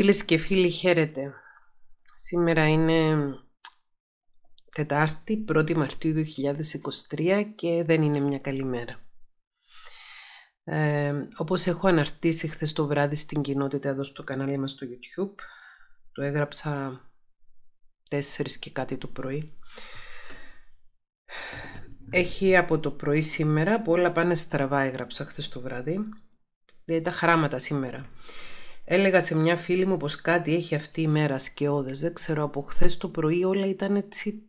Φίλες και φίλοι, χαίρετε. Σήμερα είναι Τετάρτη, 1η Μαρτίου 2023 και δεν είναι μια καλή μέρα. Ε, όπως έχω αναρτήσει χθες το βράδυ στην κοινότητα εδώ στο κανάλι μας στο YouTube, το έγραψα 4 και κάτι το πρωί. Έχει από το πρωί σήμερα που όλα πάνε στραβά έγραψα χθες το βράδυ. Δηλαδή τα χράματα σήμερα. Έλεγα σε μια φίλη μου πως κάτι έχει αυτή η μέρα σκιώδες. Δεν ξέρω, από χθες το πρωί όλα ήταν έτσι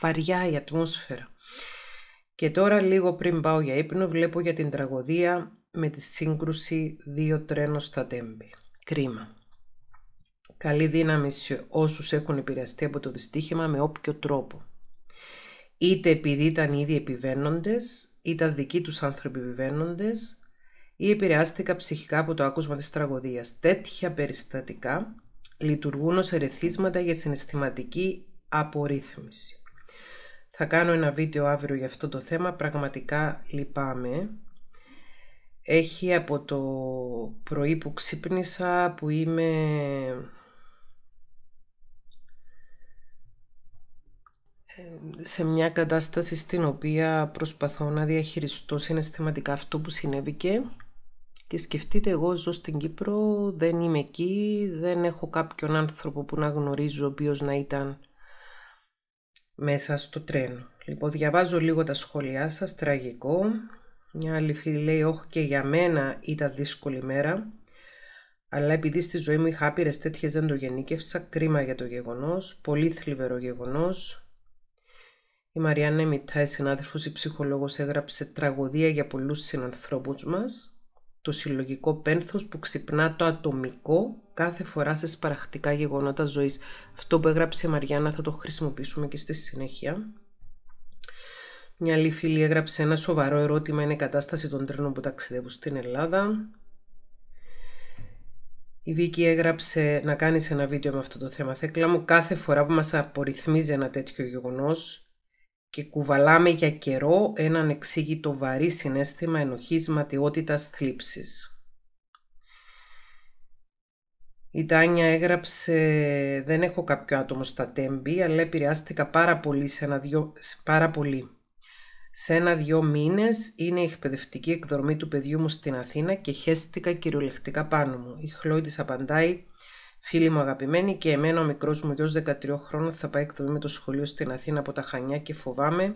βαριά η ατμόσφαιρα. Και τώρα λίγο πριν πάω για ύπνο βλέπω για την τραγωδία με τη σύγκρουση δύο τρένων στα τέμπη. Κρίμα. Καλή δύναμη σε όσους έχουν επηρεαστεί από το δυστύχημα με όποιο τρόπο. Είτε επειδή ήταν ήδη επιβαίνοντες, ήταν δικοί τους άνθρωποι επιβαίνοντες, ή επηρεάστηκα ψυχικά από το άκουσμα της τραγωδίας. Τέτοια περιστατικά λειτουργούν ως ερεθίσματα για συναισθηματική απορρίθμιση. Θα κάνω ένα βίντεο αύριο για αυτό το θέμα, πραγματικά λυπάμαι. Έχει από το πρωί που ξύπνησα, που είμαι... σε μια κατάσταση στην οποία προσπαθώ να διαχειριστώ συναισθηματικά αυτό που συνέβηκε και σκεφτείτε, εγώ ζω στην Κύπρο, δεν είμαι εκεί, δεν έχω κάποιον άνθρωπο που να γνωρίζω ο οποίος να ήταν μέσα στο τρένο. Λοιπόν, διαβάζω λίγο τα σχόλιά σας, τραγικό. Μια άλλη φίλη λέει, όχι και για μένα ήταν δύσκολη μέρα. Αλλά επειδή στη ζωή μου είχα άπειρες τέτοιες δεν το γεννήκευσα, κρίμα για το γεγονός, πολύ θλιβερό γεγονός. Η Μαριάννα Μιτάη, συνάδελφος, η ψυχολόγος, έγραψε τραγωδία για πολλούς συνανθρώπους μας το συλλογικό πένθος που ξυπνά το ατομικό κάθε φορά σε σπαραχτικά γεγονότα ζωής. Αυτό που έγραψε η Μαριάννα θα το χρησιμοποιήσουμε και στη συνέχεια. Μια άλλη φίλη έγραψε ένα σοβαρό ερώτημα, είναι η κατάσταση των τρένων που ταξιδεύουν στην Ελλάδα. Η Βίκη έγραψε να κάνεις ένα βίντεο με αυτό το θέμα. Θέκλα μου κάθε φορά που μας απορριθμίζει ένα τέτοιο γεγονός, και κουβαλάμε για καιρό έναν εξήγητο βαρύ συνέστημα ενοχής ματιότητας θλίψης. Η Τάνια έγραψε «Δεν έχω κάποιο άτομο στα τέμπη, αλλά επηρεάστηκα πάρα πολύ σε ένα δυο, πάρα πολύ. Σε ένα-δυο μήνες είναι η εκπαιδευτική εκδρομή του παιδιού μου στην Αθήνα και χέστηκα κυριολεκτικά πάνω μου. Η Χλόη της απαντάει Φίλοι μου αγαπημένοι και εμένα ο μικρός μου γιος 13 χρόνων θα πάει εκδομή με το σχολείο στην Αθήνα από τα Χανιά και φοβάμαι.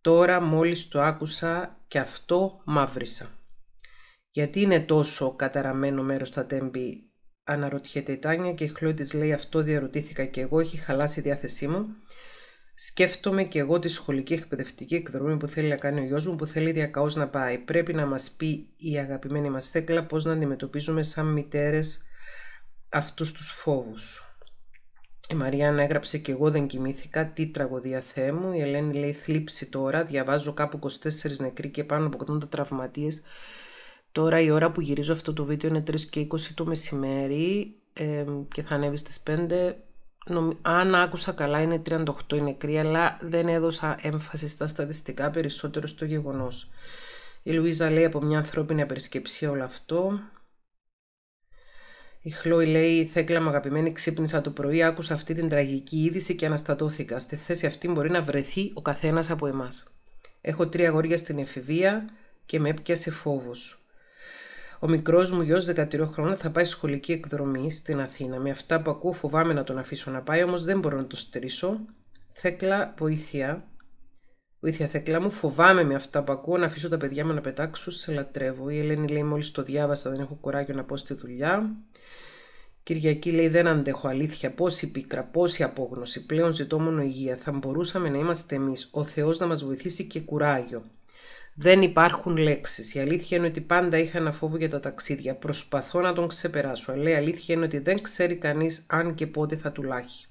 Τώρα μόλις το άκουσα και αυτό μαύρισα. Γιατί είναι τόσο καταραμένο μέρος τα τέμπη Αναρωτιέται η Τάνια και η Χλώη λέει αυτό διαρωτήθηκα και εγώ, έχει χαλάσει η διάθεσή μου. Σκέφτομαι και εγώ τη σχολική εκπαιδευτική εκδρομή που θέλει να κάνει ο γιος μου, που θέλει διακαώς να πάει. Πρέπει να μας πει η αγαπημένη μας Θέκλα πώς να αντιμετωπίζουμε σαν μητέρες αυτούς τους φόβους. Η Μαριάννα έγραψε και εγώ δεν κοιμήθηκα, τι τραγωδία Θεέ μου. Η Ελένη λέει θλίψη τώρα, διαβάζω κάπου 24 νεκροί και πάνω από 80 τραυματίες. Τώρα η ώρα που γυρίζω αυτό το βίντεο είναι 3 και 20 το μεσημέρι και θα ανέβει στις 5. Αν άκουσα καλά είναι 38 οι νεκροί, αλλά δεν έδωσα έμφαση στα στατιστικά περισσότερο στο γεγονός. Η Λουίζα λέει από μια ανθρώπινη απερισκεψία όλο αυτό. Η Χλόη λέει: Θέκλα, μου αγαπημένη, ξύπνησα το πρωί, άκουσα αυτή την τραγική είδηση και αναστατώθηκα. Στη θέση αυτή μπορεί να βρεθεί ο καθένας από εμάς. Έχω τρία αγόρια στην εφηβεία και με έπιασε φόβος. Ο μικρός μου γιος 13 χρόνων θα πάει σχολική εκδρομή στην Αθήνα. Με αυτά που ακούω, φοβάμαι να τον αφήσω να πάει, όμως δεν μπορώ να το στηρίσω. Θέκλα, βοήθεια. Βοήθεια, Θεκλά μου, φοβάμαι με αυτά που ακούω να αφήσω τα παιδιά μου να πετάξουν. Σε λατρεύω. Η Ελένη λέει: Μόλις το διάβασα, δεν έχω κουράγιο να πω στη δουλειά. Κυριακή λέει: Δεν αντέχω. Αλήθεια, πόση πίκρα, πόση απόγνωση. Πλέον ζητώ μόνο υγεία. Θα μπορούσαμε να είμαστε εμείς. Ο Θεός να μας βοηθήσει και κουράγιο. Δεν υπάρχουν λέξεις. Η αλήθεια είναι ότι πάντα είχα ένα φόβο για τα ταξίδια. Προσπαθώ να τον ξεπεράσω. Αλλά η αλήθεια είναι ότι δεν ξέρει κανείς αν και πότε θα τουλάχει.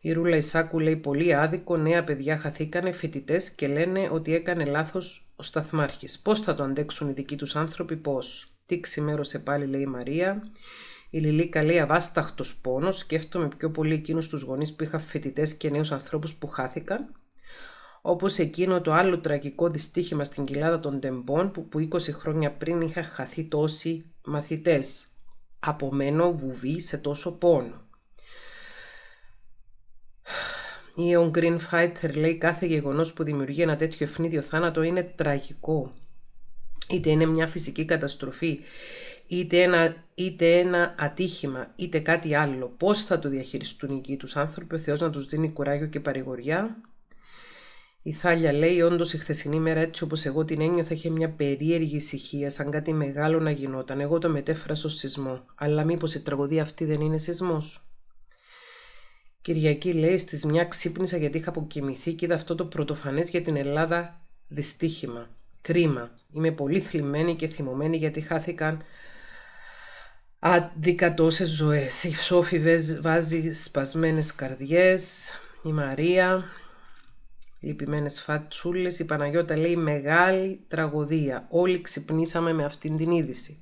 Η Ρούλα Ισάκου λέει πολύ άδικο, νέα παιδιά χαθήκανε, φοιτητές και λένε ότι έκανε λάθος ο Σταθμάρχης. Πώς θα το αντέξουν οι δικοί τους άνθρωποι, πώς. Τι ξημέρωσε πάλι, λέει η Μαρία. Η Λιλίκα λέει αβάσταχτος πόνος. Σκέφτομαι πιο πολύ εκείνους τους γονείς που είχα φοιτητές και νέους ανθρώπους που χάθηκαν. Όπως εκείνο το άλλο τραγικό δυστύχημα στην κοιλάδα των Τεμπών που, που 20 χρόνια πριν είχαν χαθεί τόσοι μαθητές. Απομένω βουβή σε τόσο πόνο. Η ο Green Fighter λέει κάθε γεγονός που δημιουργεί ένα τέτοιο ευνίδιο θάνατο είναι τραγικό. Είτε είναι μια φυσική καταστροφή, είτε ένα, είτε ένα ατύχημα, είτε κάτι άλλο. Πώς θα το διαχειριστούν οι τους άνθρωποι, ο Θεός να τους δίνει κουράγιο και παρηγοριά. Η Θάλια λέει: Όντως, η χθεσινή μέρα, έτσι όπως εγώ την ένιωθα, είχε μια περίεργη ησυχία, σαν κάτι μεγάλο να γινόταν. Εγώ το μετέφρασα ως σεισμό. Αλλά μήπως η τραγωδία αυτή δεν είναι σεισμός. Κυριακή λέει στις μια ξύπνησα γιατί είχα αποκοιμηθεί και είδα αυτό το πρωτοφανές για την Ελλάδα δυστύχημα. Κρίμα. Είμαι πολύ θλιμμένη και θυμωμένη γιατί χάθηκαν άδικα τόσε ζωές. Η Σόφη βάζει σπασμένες καρδιές, η Μαρία, λυπημένες φατσούλες. η Παναγιώτα λέει μεγάλη τραγωδία. Όλοι ξυπνήσαμε με αυτήν την είδηση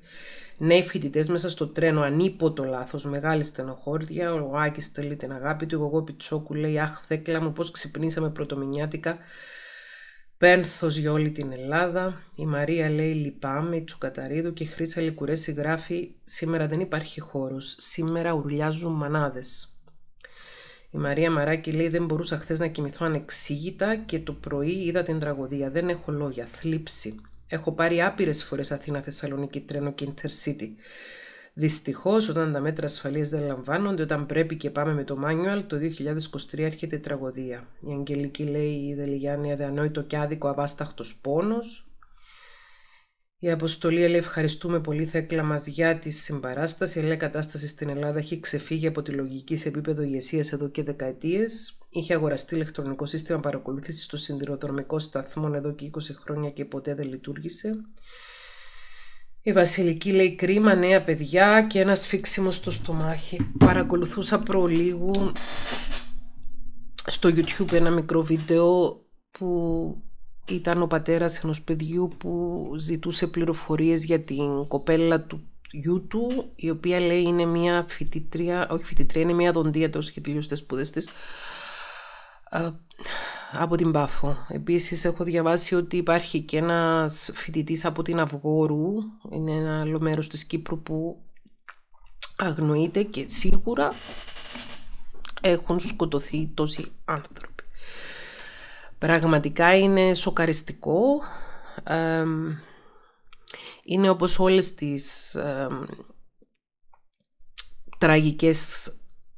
νέοι ναι, φοιτητές μέσα στο τρένο, ανίποτο λάθος, μεγάλη στενοχώρια. Ο Άκης στέλνει την αγάπη του. Εγώ Πιτσόκου λέει: Αχ, θέκλα μου, πώς ξυπνήσαμε πρωτομηνιάτικα. Πένθος για όλη την Ελλάδα. Η Μαρία λέει λυπάμαι, Τσουκαταρίδου και η Χρύσα Λικουρέση γράφει «Σήμερα δεν υπάρχει χώρος. σήμερα ουρλιάζουν μανάδες. Η Μαρία Μαράκη λέει «Δεν μπορούσα χθες να κοιμηθώ ανεξήγητα και το πρωί είδα την τραγωδία. Δεν έχω λόγια. Θλίψη». Έχω πάρει άπειρες φορές Αθήνα Θεσσαλονίκη τρένο και Intercity. Δυστυχώς, όταν τα μέτρα ασφαλείας δεν λαμβάνονται, όταν πρέπει και πάμε με το manual, το 2023 έρχεται η τραγωδία. Η Αγγελική λέει: Η Δελιγιάννη αδιανόητο και άδικο αβάσταχτος πόνος. Η Αποστολή λέει: Ευχαριστούμε πολύ, Θέκλα μα, για τη συμπαράσταση. η κατάσταση στην Ελλάδα έχει ξεφύγει από τη λογική σε επίπεδο ηγεσίας εδώ και δεκαετίες. Είχε αγοραστεί ηλεκτρονικό σύστημα παρακολούθησης των σιδηροδρομικών σταθμών εδώ και 20 χρόνια και ποτέ δεν λειτουργήσε. Η Βασιλική λέει κρίμα, νέα παιδιά και ένας σφίξιμο στο στομάχι. Παρακολουθούσα προλίγου στο YouTube ένα μικρό βίντεο που ήταν ο πατέρας ενός παιδιού που ζητούσε πληροφορίες για την κοπέλα του γιού του, η οποία λέει είναι μια φοιτητρία, όχι φοιτητρία, είναι μια δοντία τόσο είχε τελειώσει τις σπουδές της, από την Πάφο. Επίσης έχω διαβάσει ότι υπάρχει και ένας φοιτητής από την Αυγόρου, είναι ένα άλλο μέρος της Κύπρου που αγνοείται και σίγουρα έχουν σκοτωθεί τόσοι άνθρωποι. Πραγματικά είναι σοκαριστικό. είναι όπως όλες τις τραγικές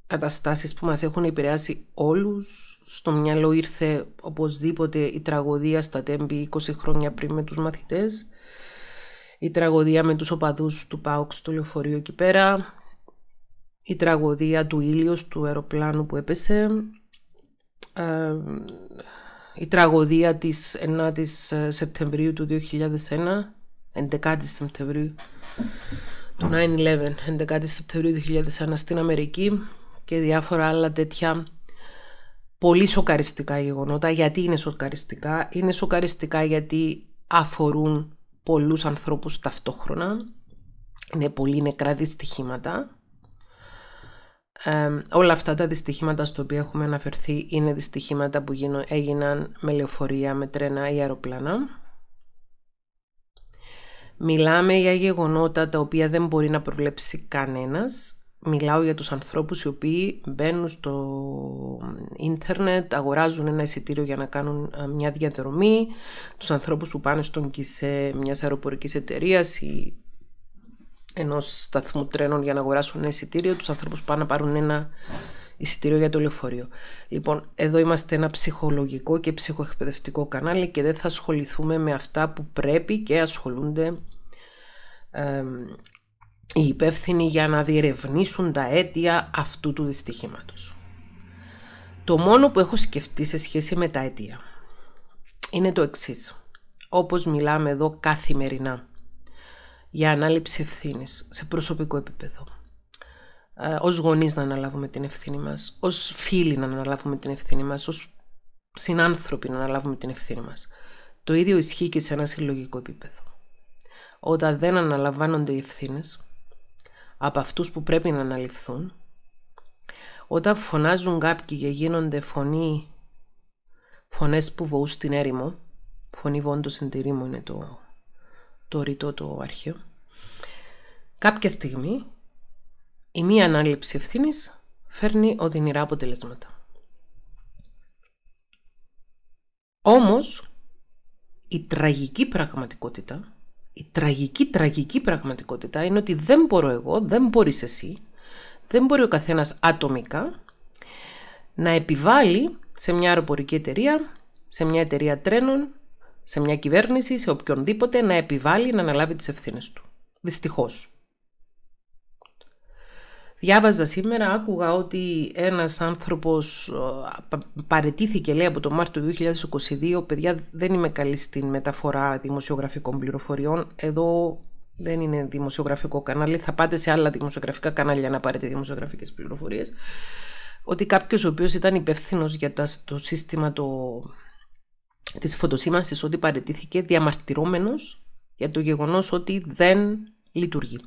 καταστάσεις που μας έχουν επηρεάσει όλους. Στο μυαλό ήρθε οπωσδήποτε η τραγωδία στα τέμπη 20 χρόνια πριν με τους μαθητές. Η τραγωδία με τους οπαδούς του ΠΑΟΚ στο λεωφορείο εκεί πέρα. Η τραγωδία του ήλιος του αεροπλάνου που έπεσε. Ε, η τραγωδία της 9ης ε, Σεπτεμβρίου του 2001, 11η Σεπτεμβρίου του 9-11, 11η Σεπτεμβρίου του 2001 στην Αμερική, και διάφορα άλλα τέτοια πολύ σοκαριστικά γεγονότα. Γιατί είναι σοκαριστικά. Είναι σοκαριστικά γιατί αφορούν πολλούς ανθρώπους ταυτόχρονα. Είναι πολύ νεκρά δυστυχήματα. όλα αυτά τα δυστυχήματα στο οποία έχουμε αναφερθεί είναι δυστυχήματα που έγιναν με λεωφορεία, με τρένα ή αεροπλάνα. Μιλάμε για γεγονότα τα οποία δεν μπορεί να προβλέψει κανένας Μιλάω για τους ανθρώπους οι οποίοι μπαίνουν στο ίντερνετ, αγοράζουν ένα εισιτήριο για να κάνουν ε, μια διαδρομή, τους ανθρώπους που πάνε στον κισέ μιας αεροπορικής εταιρείας ή ενός σταθμού τρένων για να αγοράσουν ένα εισιτήριο, τους ανθρώπους που πάνε να πάρουν ένα εισιτήριο για το λεωφορείο. Λοιπόν, εδώ είμαστε ένα ψυχολογικό και ψυχοεκπαιδευτικό κανάλι και δεν θα ασχοληθούμε με αυτά που πρέπει και ασχολούνται οι υπεύθυνοι για να διερευνήσουν τα αίτια αυτού του δυστυχήματος. Το μόνο που έχω σκεφτεί σε σχέση με τα αίτια είναι το εξής. Όπως μιλάμε εδώ καθημερινά για ανάληψη ευθύνης σε προσωπικό επίπεδο. Ε, ως γονείς να αναλάβουμε την ευθύνη μας, ως φίλοι να αναλάβουμε την ευθύνη μας, ως συνάνθρωποι να αναλάβουμε την ευθύνη μας. Το ίδιο ισχύει και σε ένα συλλογικό επίπεδο. Όταν δεν αναλαμβάνονται οι ευθύνες, από αυτούς που πρέπει να αναλυφθούν. Όταν φωνάζουν κάποιοι και γίνονται φωνή, φωνές που βοούν στην έρημο, φωνή βόντος εν είναι το, το ρητό το αρχαίο, κάποια στιγμή η μία ανάληψη ευθύνης φέρνει οδυνηρά αποτελέσματα. Όμως, η τραγική πραγματικότητα η τραγική, τραγική πραγματικότητα είναι ότι δεν μπορώ εγώ, δεν μπορείς εσύ, δεν μπορεί ο καθένας ατομικά να επιβάλλει σε μια αεροπορική εταιρεία, σε μια εταιρεία τρένων, σε μια κυβέρνηση, σε οποιονδήποτε να επιβάλλει να αναλάβει τις ευθύνες του. Δυστυχώς. Διάβαζα σήμερα, άκουγα ότι ένας άνθρωπος παρετήθηκε λέει από το Μάρτιο του 2022. Παιδιά δεν είμαι καλή στην μεταφορά δημοσιογραφικών πληροφοριών. Εδώ δεν είναι δημοσιογραφικό κανάλι, θα πάτε σε άλλα δημοσιογραφικά κανάλια να πάρετε δημοσιογραφικές πληροφορίες. Ότι κάποιος ο οποίος ήταν υπεύθυνος για το σύστημα το... της ότι παρετήθηκε διαμαρτυρώμενος για το γεγονός ότι δεν λειτουργεί.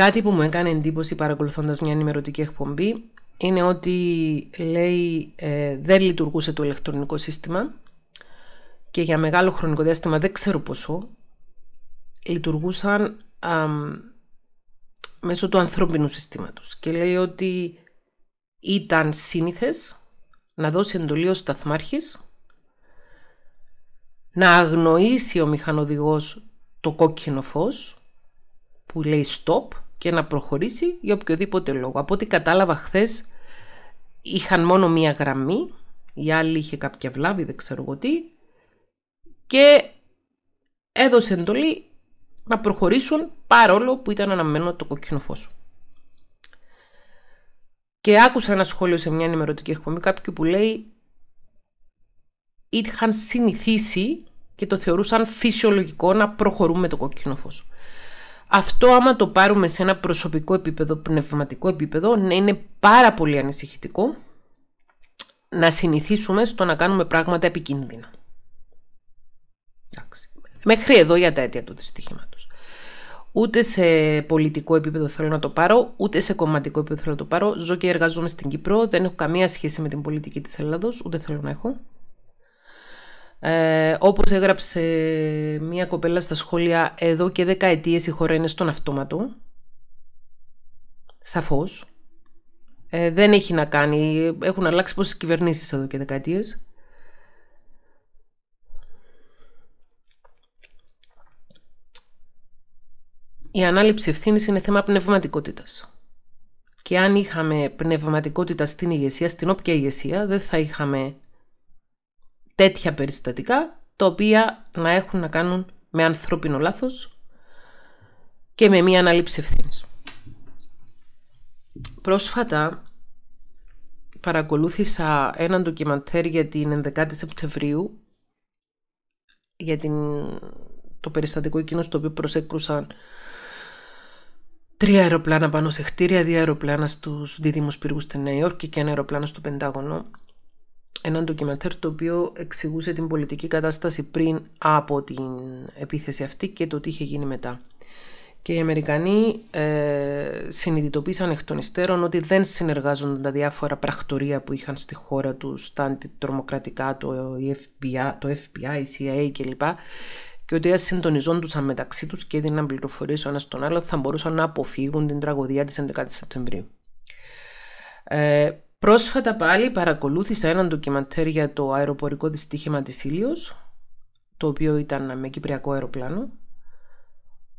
Κάτι που μου έκανε εντύπωση παρακολουθώντας μια ενημερωτική εκπομπή είναι ότι λέει ε, δεν λειτουργούσε το ηλεκτρονικό σύστημα και για μεγάλο χρονικό διάστημα, δεν ξέρω πόσο, λειτουργούσαν μέσω του ανθρώπινου συστήματος. Και λέει ότι ήταν σύνηθες να δώσει εντολή ο σταθμάρχης, να αγνοήσει ο μηχανοδηγός το κόκκινο φως που λέει stop και να προχωρήσει για οποιοδήποτε λόγο. Από ό,τι κατάλαβα χθες είχαν μόνο μία γραμμή, η άλλη είχε κάποια βλάβη, δεν ξέρω εγώ τι, και έδωσε εντολή να προχωρήσουν παρόλο που ήταν αναμένο το κοκκινό φως. Και άκουσα ένα σχόλιο σε μια ενημερωτική εκπομπή κάποιου που λέει είχαν συνηθίσει και το θεωρούσαν φυσιολογικό να προχωρούμε το κόκκινο φως. Αυτό άμα το πάρουμε σε ένα προσωπικό επίπεδο, πνευματικό επίπεδο, να είναι πάρα πολύ ανησυχητικό να συνηθίσουμε στο να κάνουμε πράγματα επικίνδυνα. Μέχρι εδώ για τα αίτια του δυστυχήματος. Ούτε σε πολιτικό επίπεδο θέλω να το πάρω, ούτε σε κομματικό επίπεδο θέλω να το πάρω. Ζω και εργαζόμαι στην Κύπρο, δεν έχω καμία σχέση με την πολιτική της Ελλάδος, ούτε θέλω να έχω. Ε, όπως έγραψε μία κοπέλα στα σχόλια, εδώ και δεκαετίες η χώρα είναι στον αυτόματο. Σαφώς. Ε, δεν έχει να κάνει. Έχουν αλλάξει πόσες κυβερνήσεις εδώ και δεκαετίες. Η ανάληψη ευθύνης είναι θέμα πνευματικότητας. Και αν είχαμε πνευματικότητα στην ηγεσία, στην όποια ηγεσία, δεν θα είχαμε τέτοια περιστατικά τα οποία να έχουν να κάνουν με ανθρώπινο λάθος και με μία ανάληψη ευθύνης. Πρόσφατα παρακολούθησα ένα ντοκιμαντέρ για την 11η Σεπτεμβρίου για την... το περιστατικό εκείνο στο οποίο προσέκρουσαν τρία αεροπλάνα πάνω σε χτίρια, δύο αεροπλάνα στους δίδυμους πύργους στη Νέα Υόρκη και ένα αεροπλάνο στο Πεντάγωνο ένα ντοκιμαντέρ το οποίο εξηγούσε την πολιτική κατάσταση πριν από την επίθεση αυτή και το τι είχε γίνει μετά. Και οι Αμερικανοί ε, συνειδητοποίησαν εκ των υστέρων ότι δεν συνεργάζονταν τα διάφορα πρακτορία που είχαν στη χώρα τους, τα αντιτρομοκρατικά, το FBI, το FBI, η CIA κλπ. Και ότι αν συντονιζόντουσαν μεταξύ τους και έδιναν πληροφορίες ο ένας τον άλλο θα μπορούσαν να αποφύγουν την τραγωδία της 11 Σεπτεμβρίου. Ε, Πρόσφατα πάλι παρακολούθησα έναν ντοκιμαντέρ για το αεροπορικό δυστύχημα της Ήλιος, το οποίο ήταν με κυπριακό αεροπλάνο,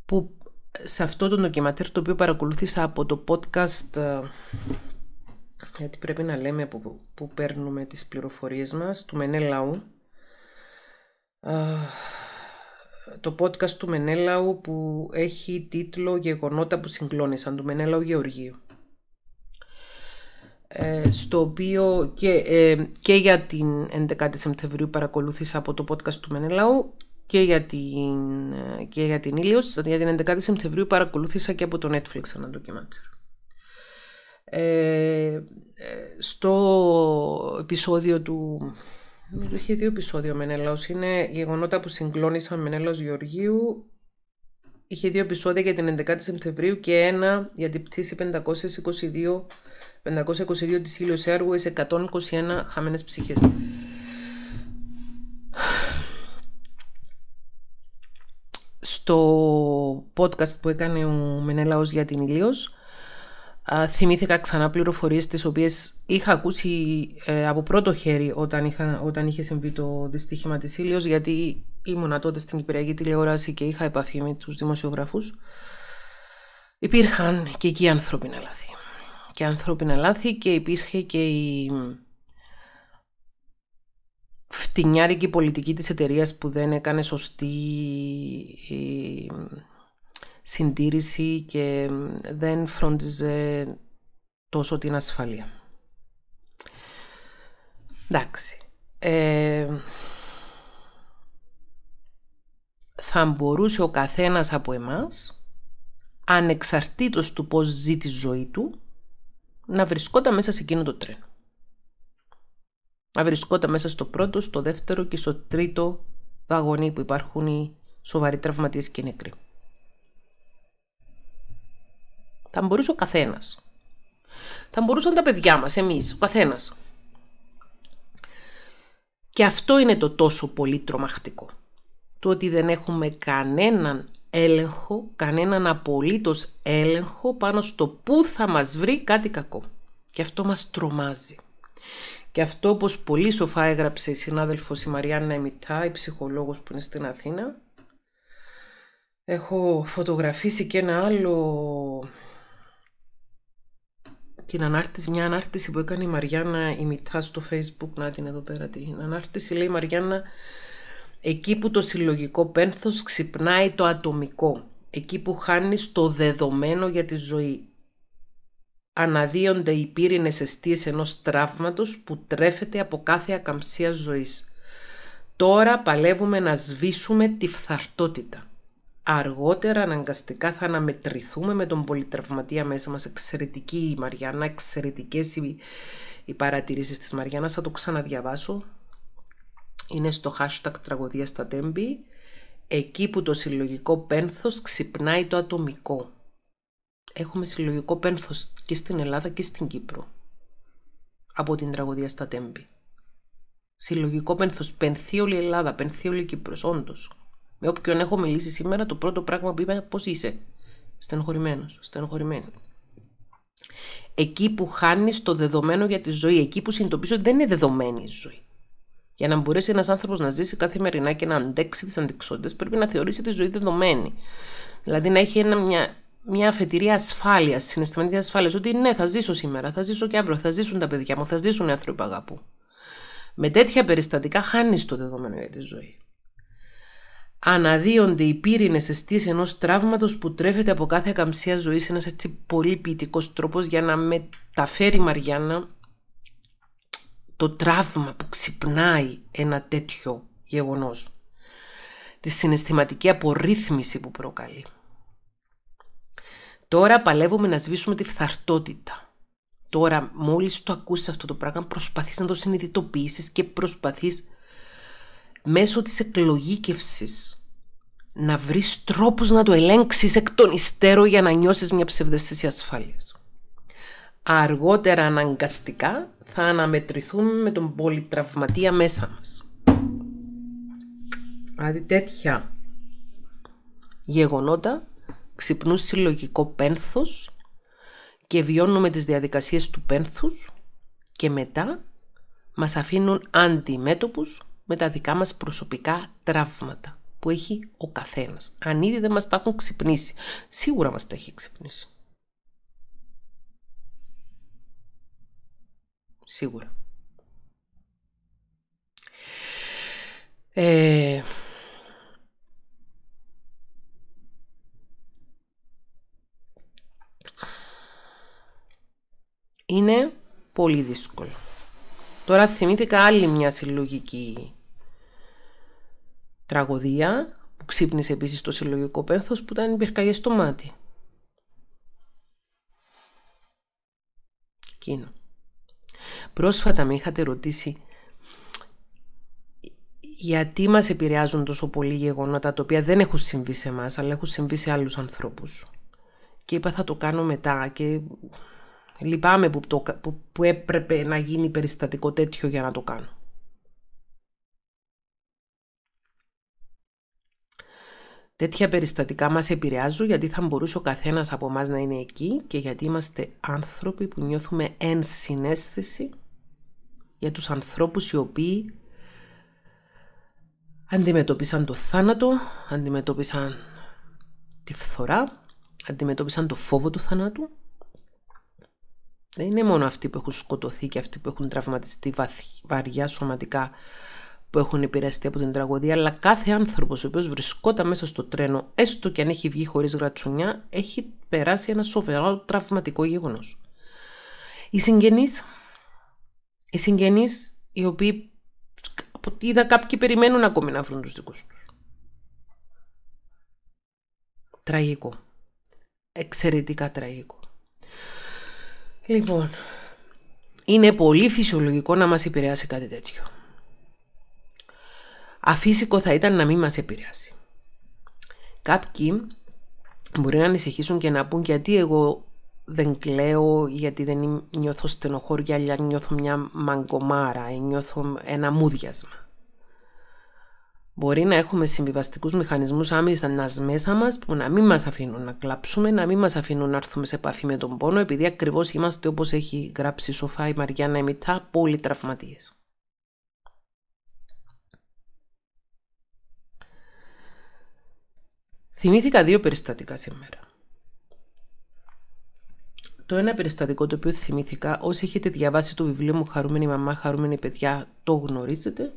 που σε αυτό το ντοκιμαντέρ το οποίο παρακολούθησα από το podcast ε, γιατί πρέπει να λέμε από που, παίρνουμε τις πληροφορίες μας, του Μενέλαου. Ε, το podcast του Μενέλαου που έχει τίτλο «Γεγονότα που συγκλώνησαν» του Μενέλαου Γεωργίου. Ε, στο οποίο και, ε, και για την 11η Σεπτεμβρίου παρακολούθησα από το podcast του Μενελαού και για την, ε, και για την Ήλιος. Για την 11η Σεπτεμβρίου παρακολούθησα και από το Netflix ένα ντοκιμάτιο. Ε, στο επεισόδιο του... Νομίζω είχε δύο ο Μενέλαος. Είναι γεγονότα που συγκλώνησαν Μενέλαος Γεωργίου. Είχε δύο επεισόδια για την 11η Σεπτεμβρίου και ένα για την πτήση 522 522 της έργου εις 121 χαμένες ψυχές. Στο podcast που έκανε ο Μενέλαος για την Ηλίος, θυμήθηκα ξανά πληροφορίες τις οποίες είχα ακούσει ε, από πρώτο χέρι όταν, είχα, όταν είχε συμβεί το δυστύχημα της Ήλιος γιατί ήμουνα τότε στην Κυπριακή τηλεόραση και είχα επαφή με τους δημοσιογράφους. Υπήρχαν και εκεί να λάθη και ανθρώπινα λάθη και υπήρχε και η φτηνιάρικη πολιτική της εταιρείας που δεν έκανε σωστή ε, συντήρηση και δεν φρόντιζε τόσο την ασφαλεία. Εντάξει. Ε, θα μπορούσε ο καθένας από εμάς, ανεξαρτήτως του πώς ζει τη ζωή του, να βρισκόταν μέσα σε εκείνο το τρένο. Να βρισκόταν μέσα στο πρώτο, στο δεύτερο και στο τρίτο βαγονί που υπάρχουν οι σοβαροί τραυματίες και νεκροί. Θα μπορούσε ο καθένας. Θα μπορούσαν τα παιδιά μας, εμείς, ο καθένας. Και αυτό είναι το τόσο πολύ τρομακτικό. Το ότι δεν έχουμε κανέναν έλεγχο, κανέναν απολύτως έλεγχο πάνω στο πού θα μας βρει κάτι κακό. Και αυτό μας τρομάζει. Και αυτό όπως πολύ σοφά έγραψε η συνάδελφος η Μαριάννα Εμιτά, η ψυχολόγος που είναι στην Αθήνα. Έχω φωτογραφίσει και ένα άλλο... Την ανάρτηση, μια ανάρτηση που έκανε η Μαριάννα η στο facebook, να την εδώ πέρα την ανάρτηση, λέει η Μαριάννα εκεί που το συλλογικό πένθος ξυπνάει το ατομικό, εκεί που χάνεις το δεδομένο για τη ζωή. Αναδύονται οι πύρινες αιστείες ενός τραύματος που τρέφεται από κάθε ακαμψία ζωής. Τώρα παλεύουμε να σβήσουμε τη φθαρτότητα. Αργότερα αναγκαστικά θα αναμετρηθούμε με τον πολυτραυματία μέσα μας. Εξαιρετική η Μαριάννα, εξαιρετικές οι, παρατηρήσεις της Μαριάννας. Θα το ξαναδιαβάσω είναι στο hashtag τραγωδία στα τέμπη, εκεί που το συλλογικό πένθος ξυπνάει το ατομικό. Έχουμε συλλογικό πένθος και στην Ελλάδα και στην Κύπρο από την τραγωδία στα τέμπη. Συλλογικό πένθος. Πενθεί όλη η Ελλάδα, πενθεί όλη η Κύπρος, όντως. Με όποιον έχω μιλήσει σήμερα, το πρώτο πράγμα που είπα πώς είσαι. Στενοχωρημένος, στενοχωρημένη. Εκεί που χάνεις το δεδομένο για τη ζωή, εκεί που συνειδητοποιήσω ότι δεν είναι δεδομένη η ζωή. Για να μπορέσει ένας άνθρωπος να ζήσει καθημερινά και να αντέξει τις αντικσότητες, πρέπει να θεωρήσει τη ζωή δεδομένη. Δηλαδή να έχει ένα, μια, μια αφετηρία ασφάλειας, συναισθηματική ασφάλειας, ότι ναι, θα ζήσω σήμερα, θα ζήσω και αύριο, θα ζήσουν τα παιδιά μου, θα ζήσουν οι άνθρωποι που Με τέτοια περιστατικά χάνεις το δεδομένο για τη ζωή. Αναδύονται οι πύρινες αισθήσει ενός τραύματος που τρέφεται από κάθε ακαμψία ζωής, ένας έτσι πολύ ποιητικός τρόπος για να μεταφέρει η Μαριάννα το τραύμα που ξυπνάει ένα τέτοιο γεγονός, τη συναισθηματική απορρίθμιση που προκαλεί. Τώρα παλεύουμε να σβήσουμε τη φθαρτότητα. Τώρα μόλις το ακούσει αυτό το πράγμα προσπαθείς να το συνειδητοποιήσεις και προσπαθείς μέσω της εκλογήκευσης να βρεις τρόπους να το ελέγξεις εκ των υστέρων για να νιώσεις μια ψευδεστήση ασφάλειας αργότερα αναγκαστικά θα αναμετρηθούμε με τον πολυτραυματία μέσα μας. Δηλαδή τέτοια γεγονότα ξυπνούν συλλογικό πένθος και βιώνουμε τις διαδικασίες του πένθους και μετά μας αφήνουν αντιμέτωπους με τα δικά μας προσωπικά τραύματα που έχει ο καθένας. Αν ήδη δεν μας τα έχουν ξυπνήσει. Σίγουρα μας τα έχει ξυπνήσει. σίγουρα. Ε, είναι πολύ δύσκολο. Τώρα θυμήθηκα άλλη μια συλλογική τραγωδία που ξύπνησε επίσης το συλλογικό πέθος που ήταν η πυρκαγιά Εκείνο. Πρόσφατα με είχατε ρωτήσει γιατί μας επηρεάζουν τόσο πολύ γεγονότα τα οποία δεν έχουν συμβεί σε εμάς, αλλά έχουν συμβεί σε άλλους ανθρώπους. Και είπα θα το κάνω μετά και λυπάμαι που, το, που, έπρεπε να γίνει περιστατικό τέτοιο για να το κάνω. Τέτοια περιστατικά μας επηρεάζουν γιατί θα μπορούσε ο καθένας από μας να είναι εκεί και γιατί είμαστε άνθρωποι που νιώθουμε ενσυναίσθηση για τους ανθρώπους οι οποίοι αντιμετώπισαν το θάνατο, αντιμετώπισαν τη φθορά, αντιμετώπισαν το φόβο του θανάτου. Δεν είναι μόνο αυτοί που έχουν σκοτωθεί και αυτοί που έχουν τραυματιστεί βαριά σωματικά που έχουν επηρεαστεί από την τραγωδία, αλλά κάθε άνθρωπος ο οποίος βρισκόταν μέσα στο τρένο, έστω και αν έχει βγει χωρίς γρατσουνιά, έχει περάσει ένα σοβαρό τραυματικό γεγονός. Οι συγγενείς οι συγγενείς οι οποίοι από είδα κάποιοι περιμένουν ακόμη να βρουν τους δικούς τους. Τραγικό. Εξαιρετικά τραγικό. Λοιπόν, είναι πολύ φυσιολογικό να μας επηρεάσει κάτι τέτοιο. Αφύσικο θα ήταν να μην μας επηρεάσει. Κάποιοι μπορεί να ανησυχήσουν και να πούν γιατί εγώ δεν κλαίω γιατί δεν νιώθω στενοχώρια, αλλά νιώθω μια μαγκομάρα, ε, νιώθω ένα μούδιασμα. Μπορεί να έχουμε συμβιβαστικούς μηχανισμούς άμεσας μέσα μας που να μην μας αφήνουν να κλάψουμε, να μην μας αφήνουν να έρθουμε σε επαφή με τον πόνο, επειδή ακριβώς είμαστε όπως έχει γράψει σοφά η Μαριάννα Εμιτά, πολύ τραυματίες. Θυμήθηκα δύο περιστατικά σήμερα. Το ένα περιστατικό το οποίο θυμήθηκα, όσοι έχετε διαβάσει το βιβλίο μου «Χαρούμενη μαμά, χαρούμενη παιδιά» το γνωρίζετε,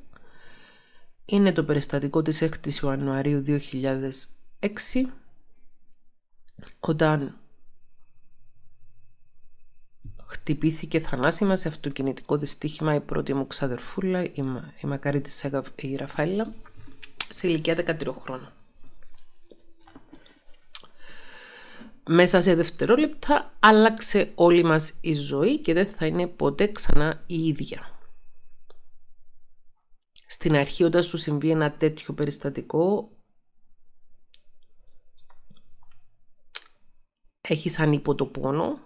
είναι το περιστατικό της 6ης Ιανουαρίου 2006, όταν χτυπήθηκε θανάσιμα σε αυτοκινητικό δυστύχημα η πρώτη μου ξαδερφούλα, η, μα, η μακάρι η Ραφαέλα, σε ηλικία 13 χρόνων. μέσα σε δευτερόλεπτα άλλαξε όλη μας η ζωή και δεν θα είναι ποτέ ξανά η ίδια. Στην αρχή όταν σου συμβεί ένα τέτοιο περιστατικό έχεις πόνο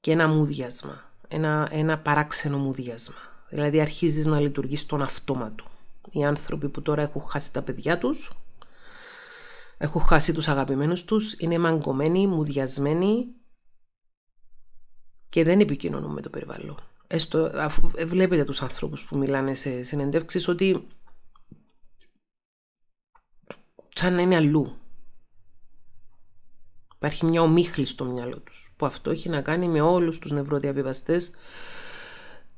και ένα μουδιασμα, ένα, ένα παράξενο μουδιασμα. Δηλαδή αρχίζεις να λειτουργείς τον αυτόματο. Οι άνθρωποι που τώρα έχουν χάσει τα παιδιά τους έχουν χάσει τους αγαπημένους τους, είναι μαγκωμένοι, μουδιασμένοι και δεν επικοινωνούν με το περιβάλλον. Έστω, αφού βλέπετε τους ανθρώπους που μιλάνε σε συνεντεύξεις ότι σαν να είναι αλλού. Υπάρχει μια ομίχλη στο μυαλό τους, που αυτό έχει να κάνει με όλους τους νευροδιαβιβαστές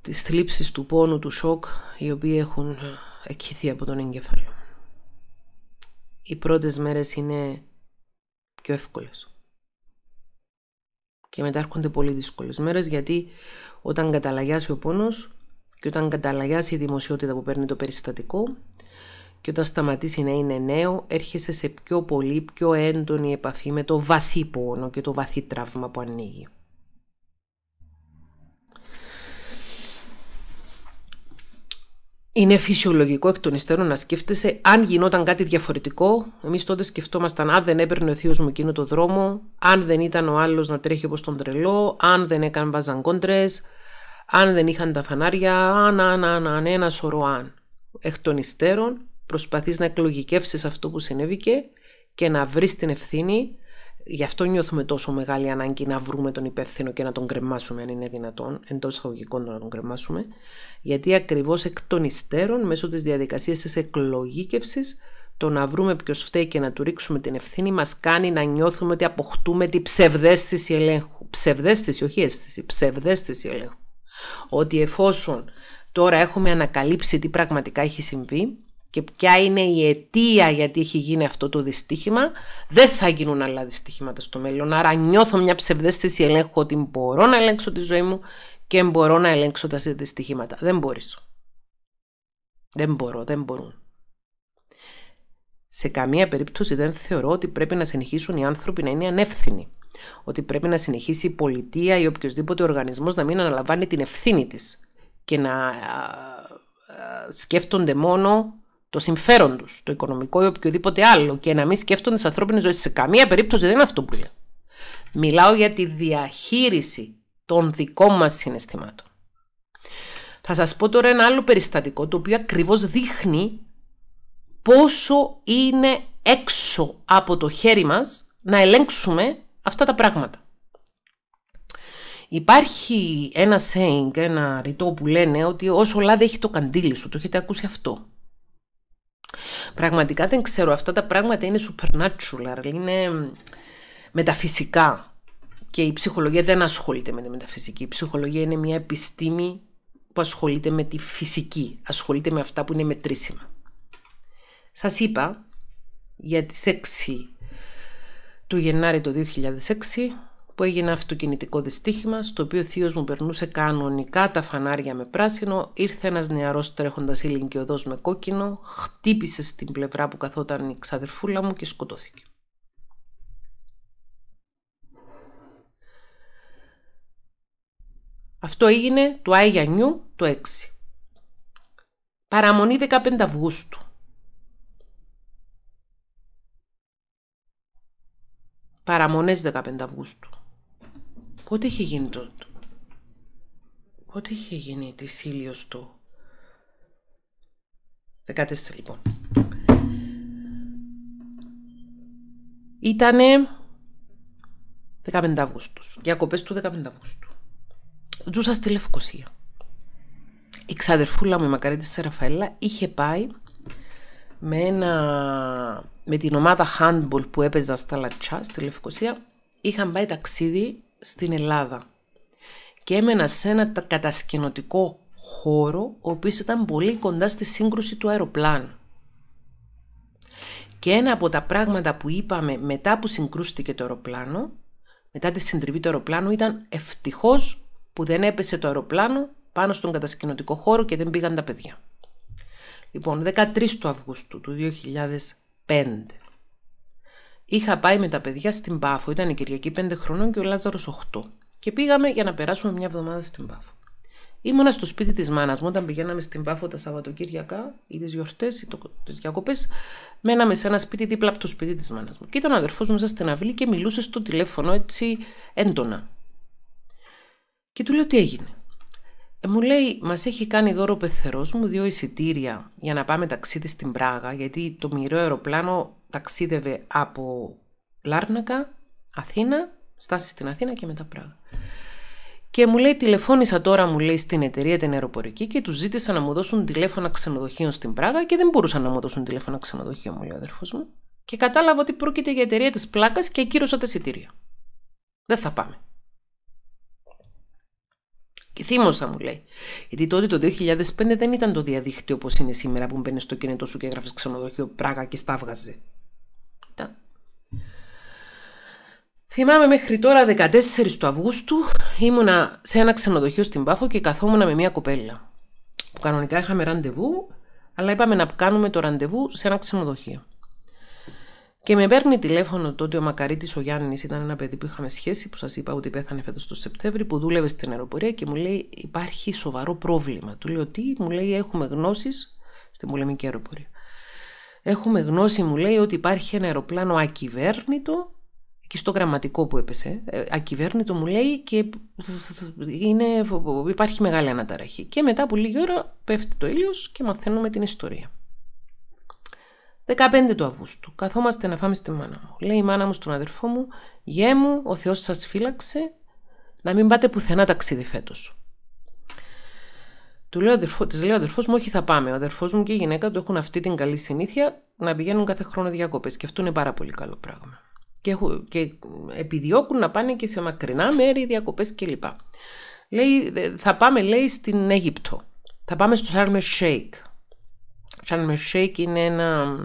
τις θλίψεις του πόνου, του σοκ, οι οποίοι έχουν ε, εκχυθεί από τον εγκεφαλό οι πρώτες μέρες είναι πιο εύκολες. Και μετά έρχονται πολύ δύσκολες μέρες γιατί όταν καταλαγιάσει ο πόνος και όταν καταλαγιάσει η δημοσιότητα που παίρνει το περιστατικό και όταν σταματήσει να είναι νέο, έρχεσαι σε πιο πολύ, πιο έντονη επαφή με το βαθύ πόνο και το βαθύ τραύμα που ανοίγει. Είναι φυσιολογικό εκ των υστέρων να σκέφτεσαι αν γινόταν κάτι διαφορετικό. Εμείς τότε σκεφτόμασταν αν δεν έπαιρνε ο θείος μου εκείνο το δρόμο, αν δεν ήταν ο άλλος να τρέχει όπως τον τρελό, αν δεν έκανε βάζαν κόντρε, αν δεν είχαν τα φανάρια, αν, αν, αν, αν, ένα σωρό αν. Εκ των υστέρων προσπαθείς να εκλογικεύσεις αυτό που συνέβηκε και να βρεις την ευθύνη Γι' αυτό νιώθουμε τόσο μεγάλη ανάγκη να βρούμε τον υπεύθυνο και να τον κρεμάσουμε, αν είναι δυνατόν, εντός εισαγωγικών να τον κρεμάσουμε, γιατί ακριβώς εκ των υστέρων, μέσω της διαδικασίας της εκλογήκευσης, το να βρούμε ποιος φταίει και να του ρίξουμε την ευθύνη, μας κάνει να νιώθουμε ότι αποκτούμε την ψευδέστηση ελέγχου. Ψευδέστηση, όχι αίσθηση, ψευδέστηση ελέγχου. Ότι εφόσον τώρα έχουμε ανακαλύψει τι πραγματικά έχει συμβεί, και ποια είναι η αιτία γιατί έχει γίνει αυτό το δυστύχημα, δεν θα γίνουν άλλα δυστυχήματα στο μέλλον. Άρα νιώθω μια ψευδέστηση ελέγχου ότι μπορώ να ελέγξω τη ζωή μου και μπορώ να ελέγξω τα δυστυχήματα. Δεν μπορείς. Δεν μπορώ, δεν μπορούν. Σε καμία περίπτωση δεν θεωρώ ότι πρέπει να συνεχίσουν οι άνθρωποι να είναι ανεύθυνοι. Ότι πρέπει να συνεχίσει η πολιτεία ή οποιοδήποτε οργανισμός να μην αναλαμβάνει την ευθύνη της και να σκέφτονται μόνο το συμφέρον τους, το οικονομικό ή οποιοδήποτε άλλο, και να μην σκέφτονται τις ανθρώπινες ζωές. Σε καμία περίπτωση δεν είναι αυτό που λέω. Μιλάω για τη διαχείριση των δικών μας συναισθημάτων. Θα σας πω τώρα ένα άλλο περιστατικό το οποίο ακριβώς δείχνει πόσο είναι έξω από το χέρι μας να ελέγξουμε αυτά τα πράγματα. Υπάρχει ένα saying, ένα ρητό που λένε ότι όσο λάδι έχει το καντήλι σου, το έχετε ακούσει αυτό. Πραγματικά δεν ξέρω, αυτά τα πράγματα είναι supernatural, είναι μεταφυσικά. Και η ψυχολογία δεν ασχολείται με τη μεταφυσική. Η ψυχολογία είναι μια επιστήμη που ασχολείται με τη φυσική, ασχολείται με αυτά που είναι μετρήσιμα. Σας είπα για τις 6 του Γενάρη το 2006 που έγινε αυτοκινητικό δυστύχημα, στο οποίο ο θείος μου περνούσε κανονικά τα φανάρια με πράσινο, ήρθε ένας νεαρός τρέχοντας ήλικη οδό με κόκκινο, χτύπησε στην πλευρά που καθόταν η ξαδερφούλα μου και σκοτώθηκε. Αυτό έγινε του Άγιανιού το 6. Παραμονή 15 Αυγούστου. Παραμονές 15 Αυγούστου. Πότε είχε γίνει το... Πότε είχε γίνει τη ήλιος του... 14 λοιπόν. Ήτανε 15 Αυγούστους. Διακοπές του 15 Αυγούστου. Ζούσα στη Λευκοσία. Η ξαδερφούλα μου, η Μακαρίτης Σεραφαέλα, είχε πάει με, ένα... με την ομάδα handball που έπαιζα στα Λατσά, στη Λευκοσία. Είχαν πάει ταξίδι στην Ελλάδα. Και έμενα σε ένα κατασκηνωτικό χώρο, ο οποίος ήταν πολύ κοντά στη σύγκρουση του αεροπλάνου. Και ένα από τα πράγματα που είπαμε μετά που συγκρούστηκε το αεροπλάνο, μετά τη συντριβή του αεροπλάνου, ήταν ευτυχώς που δεν έπεσε το αεροπλάνο πάνω στον κατασκηνωτικό χώρο και δεν πήγαν τα παιδιά. Λοιπόν, 13 του Αυγούστου του 2005. Είχα πάει με τα παιδιά στην Πάφο, ήταν η Κυριακή 5 χρονών και ο Λάζαρος 8. Και πήγαμε για να περάσουμε μια εβδομάδα στην Πάφο. Ήμουνα στο σπίτι της μάνας μου όταν πηγαίναμε στην Πάφο τα Σαββατοκύριακα ή τις γιορτές ή το... τις διακοπές. Μέναμε σε ένα σπίτι δίπλα από το σπίτι της μάνας μου. Και ήταν ο αδερφός μου μέσα στην αυλή και μιλούσε στο τηλέφωνο έτσι έντονα. Και του λέω τι έγινε. Μου λέει, μας έχει κάνει δώρο ο πεθερός μου δύο εισιτήρια για να πάμε ταξίδι στην Πράγα, γιατί το μοιραίο αεροπλάνο ταξίδευε από Λάρνακα, Αθήνα, στάση στην Αθήνα και μετά Πράγα. Και μου λέει, τηλεφώνησα τώρα, μου λέει, στην εταιρεία την αεροπορική και τους ζήτησα να μου δώσουν τηλέφωνα ξενοδοχείων στην Πράγα και δεν μπορούσαν να μου δώσουν τηλέφωνα ξενοδοχείων, μου λέει ο αδερφός μου. Και κατάλαβα ότι πρόκειται για εταιρεία της πλάκας και ακύρωσα τα εισιτήρια. Δεν θα πάμε. Και θύμωσα, μου λέει. Γιατί τότε το 2005 δεν ήταν το διαδίκτυο όπως είναι σήμερα που μπαίνεις στο κινητό σου και έγραφε ξενοδοχείο πράγα και σταύγαζε. Ήταν. Θυμάμαι μέχρι τώρα 14 του Αυγούστου ήμουνα σε ένα ξενοδοχείο στην Πάφο και καθόμουν με μια κοπέλα. Που κανονικά είχαμε ραντεβού, αλλά είπαμε να κάνουμε το ραντεβού σε ένα ξενοδοχείο. Και με παίρνει τηλέφωνο τότε ο Μακαρίτη ο Γιάννης, ήταν ένα παιδί που είχαμε σχέση, που σας είπα ότι πέθανε φέτος το Σεπτέμβρη, που δούλευε στην αεροπορία και μου λέει: Υπάρχει σοβαρό πρόβλημα. Του λέω: Τι, μου λέει: Έχουμε γνώσεις στην πολεμική αεροπορία. Έχουμε γνώση, μου λέει, ότι υπάρχει ένα αεροπλάνο ακυβέρνητο και στο γραμματικό που έπεσε, ε, ακυβέρνητο μου λέει και είναι, υπάρχει μεγάλη αναταραχή. Και μετά από λίγη ώρα πέφτει το ήλιος και μαθαίνουμε την ιστορία. 15 του Αυγούστου. Καθόμαστε να φάμε στη μάνα μου. Λέει η μάνα μου στον αδερφό μου, γέ μου, ο Θεός σας φύλαξε, να μην πάτε πουθενά ταξίδι φέτος. Του λέω της λέει ο αδερφός μου, όχι θα πάμε. Ο αδερφός μου και η γυναίκα του έχουν αυτή την καλή συνήθεια να πηγαίνουν κάθε χρόνο διακοπές και αυτό είναι πάρα πολύ καλό πράγμα. Και, έχουν, και επιδιώκουν να πάνε και σε μακρινά μέρη, διακοπές κλπ. Λέει, θα πάμε, λέει, στην Αίγυπτο. Θα πάμε στο Σέικ. Σαν Μεσέικ είναι ένα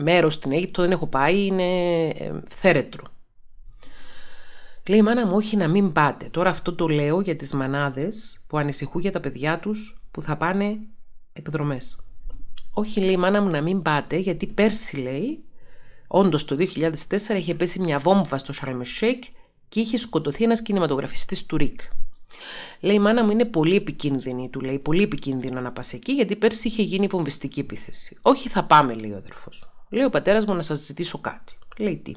μέρος στην Αίγυπτο, δεν έχω πάει, είναι ε, θέρετρο. Λέει η μάνα μου, όχι να μην πάτε. Τώρα αυτό το λέω για τις μανάδες που ανησυχούν για τα παιδιά τους που θα πάνε εκδρομές. Όχι λέει η μάνα μου να μην πάτε γιατί πέρσι λέει, όντως το 2004 είχε πέσει μια βόμβα στο Σαρμεσέικ και είχε σκοτωθεί ένας κινηματογραφιστής του Ρικ. Λέει η μάνα μου είναι πολύ επικίνδυνη, του λέει, πολύ επικίνδυνο να πας εκεί, γιατί πέρσι είχε γίνει βομβιστική επίθεση. Όχι, θα πάμε, λέει ο αδερφός. Λέει ο πατέρας μου να σας ζητήσω κάτι. Λέει τι.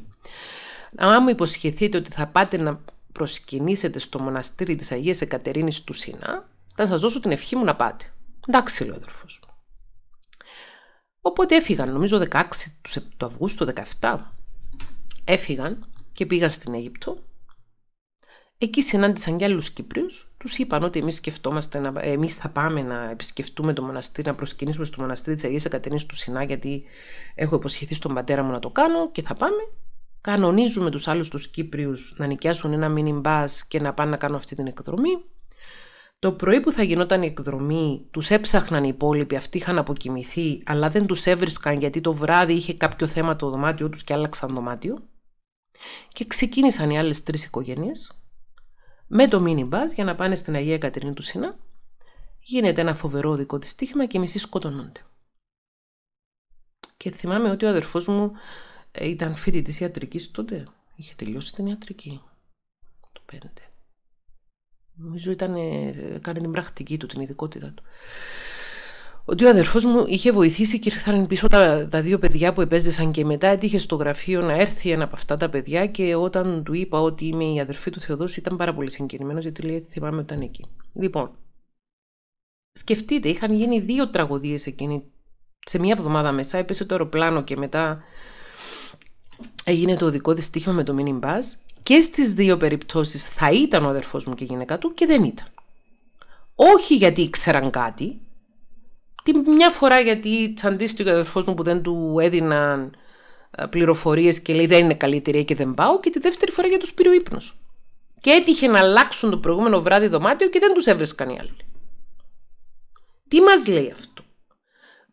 Αν μου υποσχεθείτε ότι θα πάτε να προσκυνήσετε στο μοναστήρι της Αγίας Εκατερίνης του Σινά, θα σας δώσω την ευχή μου να πάτε. Εντάξει, λέει ο αδερφός Οπότε έφυγαν, νομίζω 16 του Αυγούστου, 17. Έφυγαν και πήγαν στην Αίγυπτο Εκεί συνάντησαν και άλλους Κύπριους. Τους είπαν ότι εμείς σκεφτόμαστε να, εμείς θα πάμε να επισκεφτούμε το μοναστήρι, να προσκυνήσουμε στο μοναστήρι της Αγίας Εκατερίνη του Σινά, γιατί έχω υποσχεθεί στον πατέρα μου να το κάνω και θα πάμε. Κανονίζουμε τους άλλους τους Κύπριους να νοικιάσουν ένα mini μπά και να πάνε να κάνουν αυτή την εκδρομή. Το πρωί που θα γινόταν η εκδρομή, τους έψαχναν οι υπόλοιποι, αυτοί είχαν αποκοιμηθεί, αλλά δεν τους έβρισκαν γιατί το βράδυ είχε κάποιο θέμα το δωμάτιό τους και άλλαξαν δωμάτιο. Και ξεκίνησαν οι άλλες τρεις οικογένειες, με το μίνι για να πάνε στην Αγία Κατερίνη του Σινά. Γίνεται ένα φοβερό δικό δυστύχημα και οι μισοί σκοτωνούνται. Και θυμάμαι ότι ο αδερφός μου ε, ήταν φοιτητής ιατρικής τότε. Είχε τελειώσει την ιατρική το 5. Νομίζω ήταν, έκανε ε, ε, την πρακτική του, την ειδικότητα του ότι ο αδερφός μου είχε βοηθήσει και ήρθαν πίσω τα, τα δύο παιδιά που επέζησαν και μετά έτυχε στο γραφείο να έρθει ένα από αυτά τα παιδιά και όταν του είπα ότι είμαι η αδερφή του Θεοδόση ήταν πάρα πολύ συγκινημένος γιατί λέει θυμάμαι ότι ήταν εκεί. Λοιπόν, σκεφτείτε, είχαν γίνει δύο τραγωδίες εκείνη σε μία εβδομάδα μέσα, έπεσε το αεροπλάνο και μετά έγινε το οδικό δυστύχημα με το mini bus και στις δύο περιπτώσεις θα ήταν ο αδερφός μου και η γυναίκα του και δεν ήταν. Όχι γιατί ήξεραν κάτι, την μια φορά γιατί τσαντίστηκε ο αδερφός μου που δεν του έδιναν ε, πληροφορίες και λέει δεν είναι καλύτερη ε, και δεν πάω. Και τη δεύτερη φορά για τους πήρε ο ύπνος. Και έτυχε να αλλάξουν το προηγούμενο βράδυ δωμάτιο και δεν τους έβρεσε οι άλλοι. Τι μας λέει αυτό.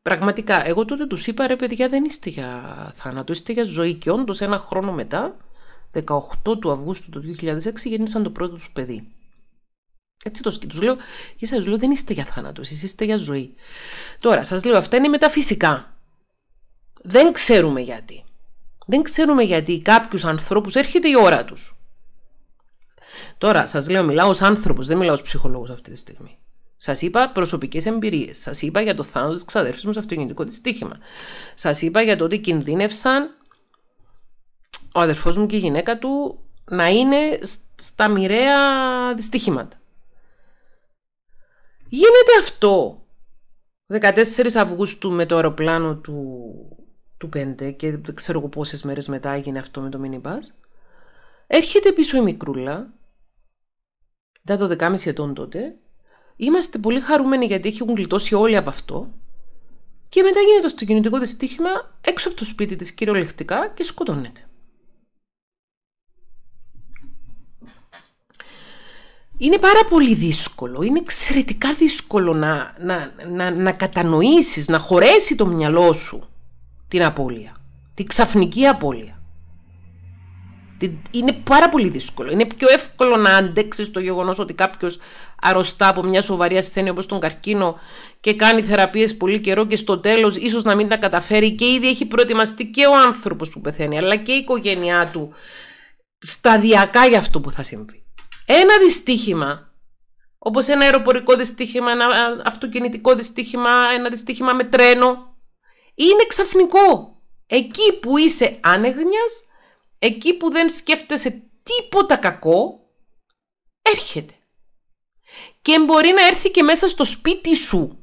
Πραγματικά, εγώ τότε τους είπα ρε παιδιά, δεν είστε για θάνατο, είστε για ζωή. Και όντως ένα χρόνο μετά, 18 του Αυγούστου του 2006, γεννήσαν το πρώτο τους παιδί. Έτσι το τους λέω, για σας λέω δεν είστε για θάνατος, εσείς είστε για ζωή. Τώρα σας λέω αυτά είναι μεταφυσικά. Δεν ξέρουμε γιατί. Δεν ξέρουμε γιατί κάποιους ανθρώπους έρχεται η ώρα τους. Τώρα σας λέω μιλάω ως άνθρωπος, δεν μιλάω ως ψυχολόγος αυτή τη στιγμή. Σας είπα προσωπικές εμπειρίες. Σας είπα για το θάνατο της ξαδέρφης μου σε αυτοκινητικό δυστύχημα. Σας είπα για το ότι κινδύνευσαν ο αδερφός μου και η γυναίκα του να είναι στα μοιραία δυστυχήματα. Γίνεται αυτό. 14 Αυγούστου με το αεροπλάνο του, του 5 και δεν ξέρω εγώ πόσες μετά έγινε αυτό με το minibus. Έρχεται πίσω η μικρούλα, τα 12,5 ετών τότε. Είμαστε πολύ χαρούμενοι γιατί έχουν γλιτώσει όλοι από αυτό. Και μετά γίνεται στο κινητικό δυστύχημα έξω από το σπίτι της κυριολεκτικά και σκοτώνεται. είναι πάρα πολύ δύσκολο, είναι εξαιρετικά δύσκολο να, να, να, να κατανοήσεις, να χωρέσει το μυαλό σου την απώλεια, την ξαφνική απώλεια. Είναι πάρα πολύ δύσκολο. Είναι πιο εύκολο να αντέξεις το γεγονός ότι κάποιος αρρωστά από μια σοβαρή ασθένεια όπως τον καρκίνο και κάνει θεραπείες πολύ καιρό και στο τέλος ίσως να μην τα καταφέρει και ήδη έχει προετοιμαστεί και ο άνθρωπος που πεθαίνει αλλά και η οικογένειά του σταδιακά για αυτό που θα συμβεί ένα δυστύχημα, όπως ένα αεροπορικό δυστύχημα, ένα αυτοκινητικό δυστύχημα, ένα δυστύχημα με τρένο, είναι ξαφνικό. Εκεί που είσαι άνεγνιας, εκεί που δεν σκέφτεσαι τίποτα κακό, έρχεται. Και μπορεί να έρθει και μέσα στο σπίτι σου.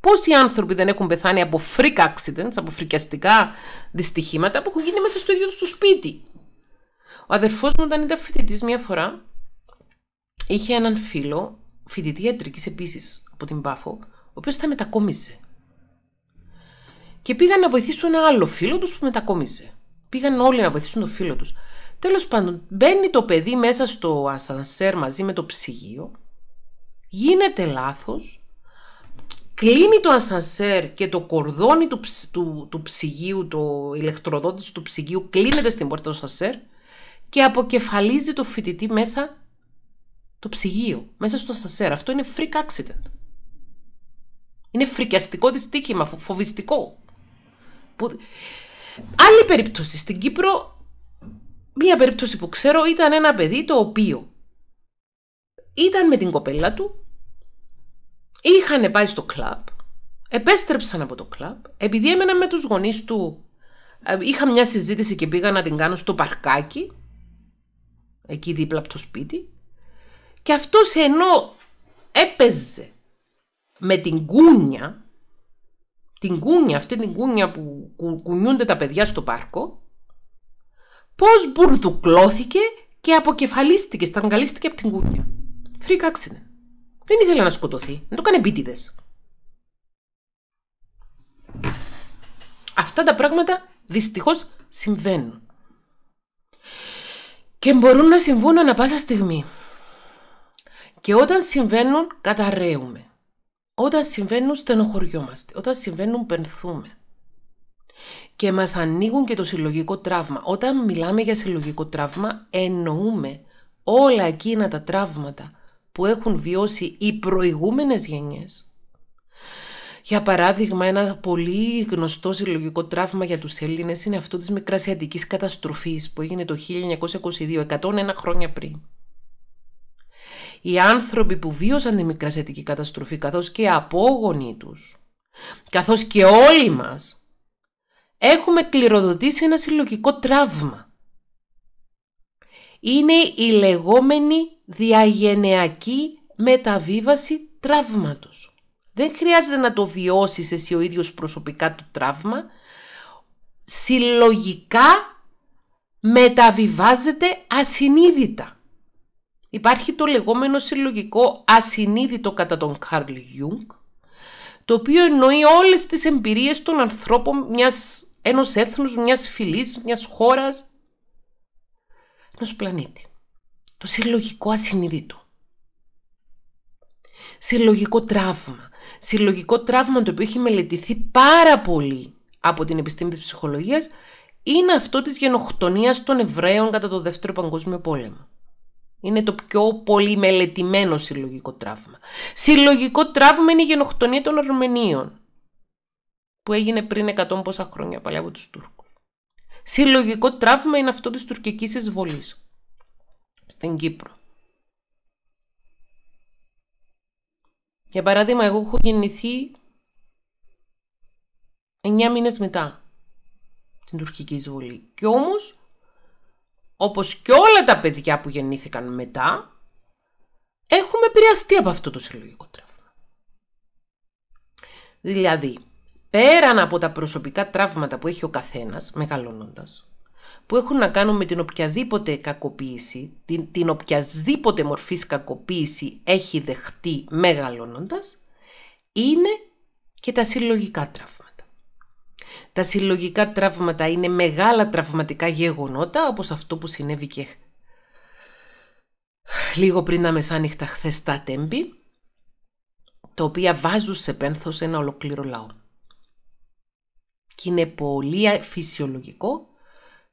Πόσοι άνθρωποι δεν έχουν πεθάνει από freak accidents, από φρικιαστικά δυστυχήματα που έχουν γίνει μέσα στο ίδιο τους σπίτι. Ο αδερφός μου όταν ήταν φοιτητής μια φορά, είχε έναν φίλο, φοιτητή ιατρικής επίσης από την Πάφο, ο οποίος θα μετακόμισε. Και πήγαν να βοηθήσουν ένα άλλο φίλο τους που μετακόμισε. Πήγαν όλοι να βοηθήσουν το φίλο τους. Τέλος πάντων, μπαίνει το παιδί μέσα στο ασανσέρ μαζί με το ψυγείο, γίνεται λάθος, κλείνει το ασανσέρ και το κορδόνι του, του, του ψυγείου, το ηλεκτροδότης του ψυγείου κλείνεται στην πόρτα του ασανσέρ και αποκεφαλίζει το φοιτητή μέσα το ψυγείο μέσα στο σασέρ. Αυτό είναι freak accident. Είναι φρικιαστικό δυστύχημα, φοβιστικό. Άλλη περίπτωση στην Κύπρο, μία περίπτωση που ξέρω ήταν ένα παιδί το οποίο ήταν με την κοπέλα του, είχαν πάει στο κλαμπ, επέστρεψαν από το κλαμπ, επειδή έμενα με τους γονείς του, ε, είχα μια συζήτηση και πήγα να την κάνω στο παρκάκι, εκεί δίπλα από το σπίτι, και αυτός ενώ έπαιζε με την κούνια, την κούνια, αυτή την κούνια που κουνιούνται τα παιδιά στο πάρκο, πώς μπουρδουκλώθηκε και αποκεφαλίστηκε, στραγγαλίστηκε από την κούνια. Φρικάξινε. Δεν ήθελε να σκοτωθεί. Δεν το έκανε επίτηδες. Αυτά τα πράγματα δυστυχώς συμβαίνουν. Και μπορούν να συμβούν ανα πάσα στιγμή. Και όταν συμβαίνουν, καταραίουμε. Όταν συμβαίνουν, στενοχωριόμαστε. Όταν συμβαίνουν, πενθούμε. Και μας ανοίγουν και το συλλογικό τραύμα. Όταν μιλάμε για συλλογικό τραύμα, εννοούμε όλα εκείνα τα τραύματα που έχουν βιώσει οι προηγούμενες γενιές. Για παράδειγμα, ένα πολύ γνωστό συλλογικό τραύμα για τους Έλληνες είναι αυτό της Μικρασιατικής καταστροφής που έγινε το 1922, 101 χρόνια πριν οι άνθρωποι που βίωσαν τη μικρασιατική καταστροφή καθώς και οι απόγονοι τους, καθώς και όλοι μας, έχουμε κληροδοτήσει ένα συλλογικό τραύμα. Είναι η λεγόμενη διαγενειακή μεταβίβαση τραύματος. Δεν χρειάζεται να το βιώσεις εσύ ο ίδιος προσωπικά το τραύμα. Συλλογικά μεταβιβάζεται ασυνείδητα. Υπάρχει το λεγόμενο συλλογικό ασυνείδητο κατά τον Καρλ Ιούγκ, το οποίο εννοεί όλες τις εμπειρίες των ανθρώπων μιας, ενός έθνους, μιας φυλής, μιας χώρας, ενός πλανήτη. Το συλλογικό ασυνείδητο. Συλλογικό τραύμα. Συλλογικό τραύμα το οποίο έχει μελετηθεί πάρα πολύ από την επιστήμη της ψυχολογίας είναι αυτό της γενοκτονίας των Εβραίων κατά το Δεύτερο Παγκόσμιο Πόλεμο. Είναι το πιο πολυμελετημένο συλλογικό τραύμα. Συλλογικό τραύμα είναι η γενοκτονία των Αρμενίων που έγινε πριν 100 πόσα χρόνια παλιά από τους Τούρκους. Συλλογικό τραύμα είναι αυτό της τουρκικής εισβολής στην Κύπρο. Για παράδειγμα, εγώ έχω γεννηθεί 9 μήνες μετά την τουρκική εισβολή. Και όμως όπως και όλα τα παιδιά που γεννήθηκαν μετά, έχουμε επηρεαστεί από αυτό το συλλογικό τραύμα. Δηλαδή, πέραν από τα προσωπικά τραύματα που έχει ο καθένας, μεγαλώνοντας, που έχουν να κάνουν με την οποιαδήποτε κακοποίηση, την, την οποιασδήποτε μορφής κακοποίηση έχει δεχτεί μεγαλώνοντας, είναι και τα συλλογικά τραύματα. Τα συλλογικά τραύματα είναι μεγάλα τραυματικά γεγονότα όπως αυτό που συνέβη και λίγο πριν τα μεσάνυχτα χθες τα τέμπη, τα οποία βάζουν σε πένθος ένα ολοκλήρο λαό. Και είναι πολύ φυσιολογικό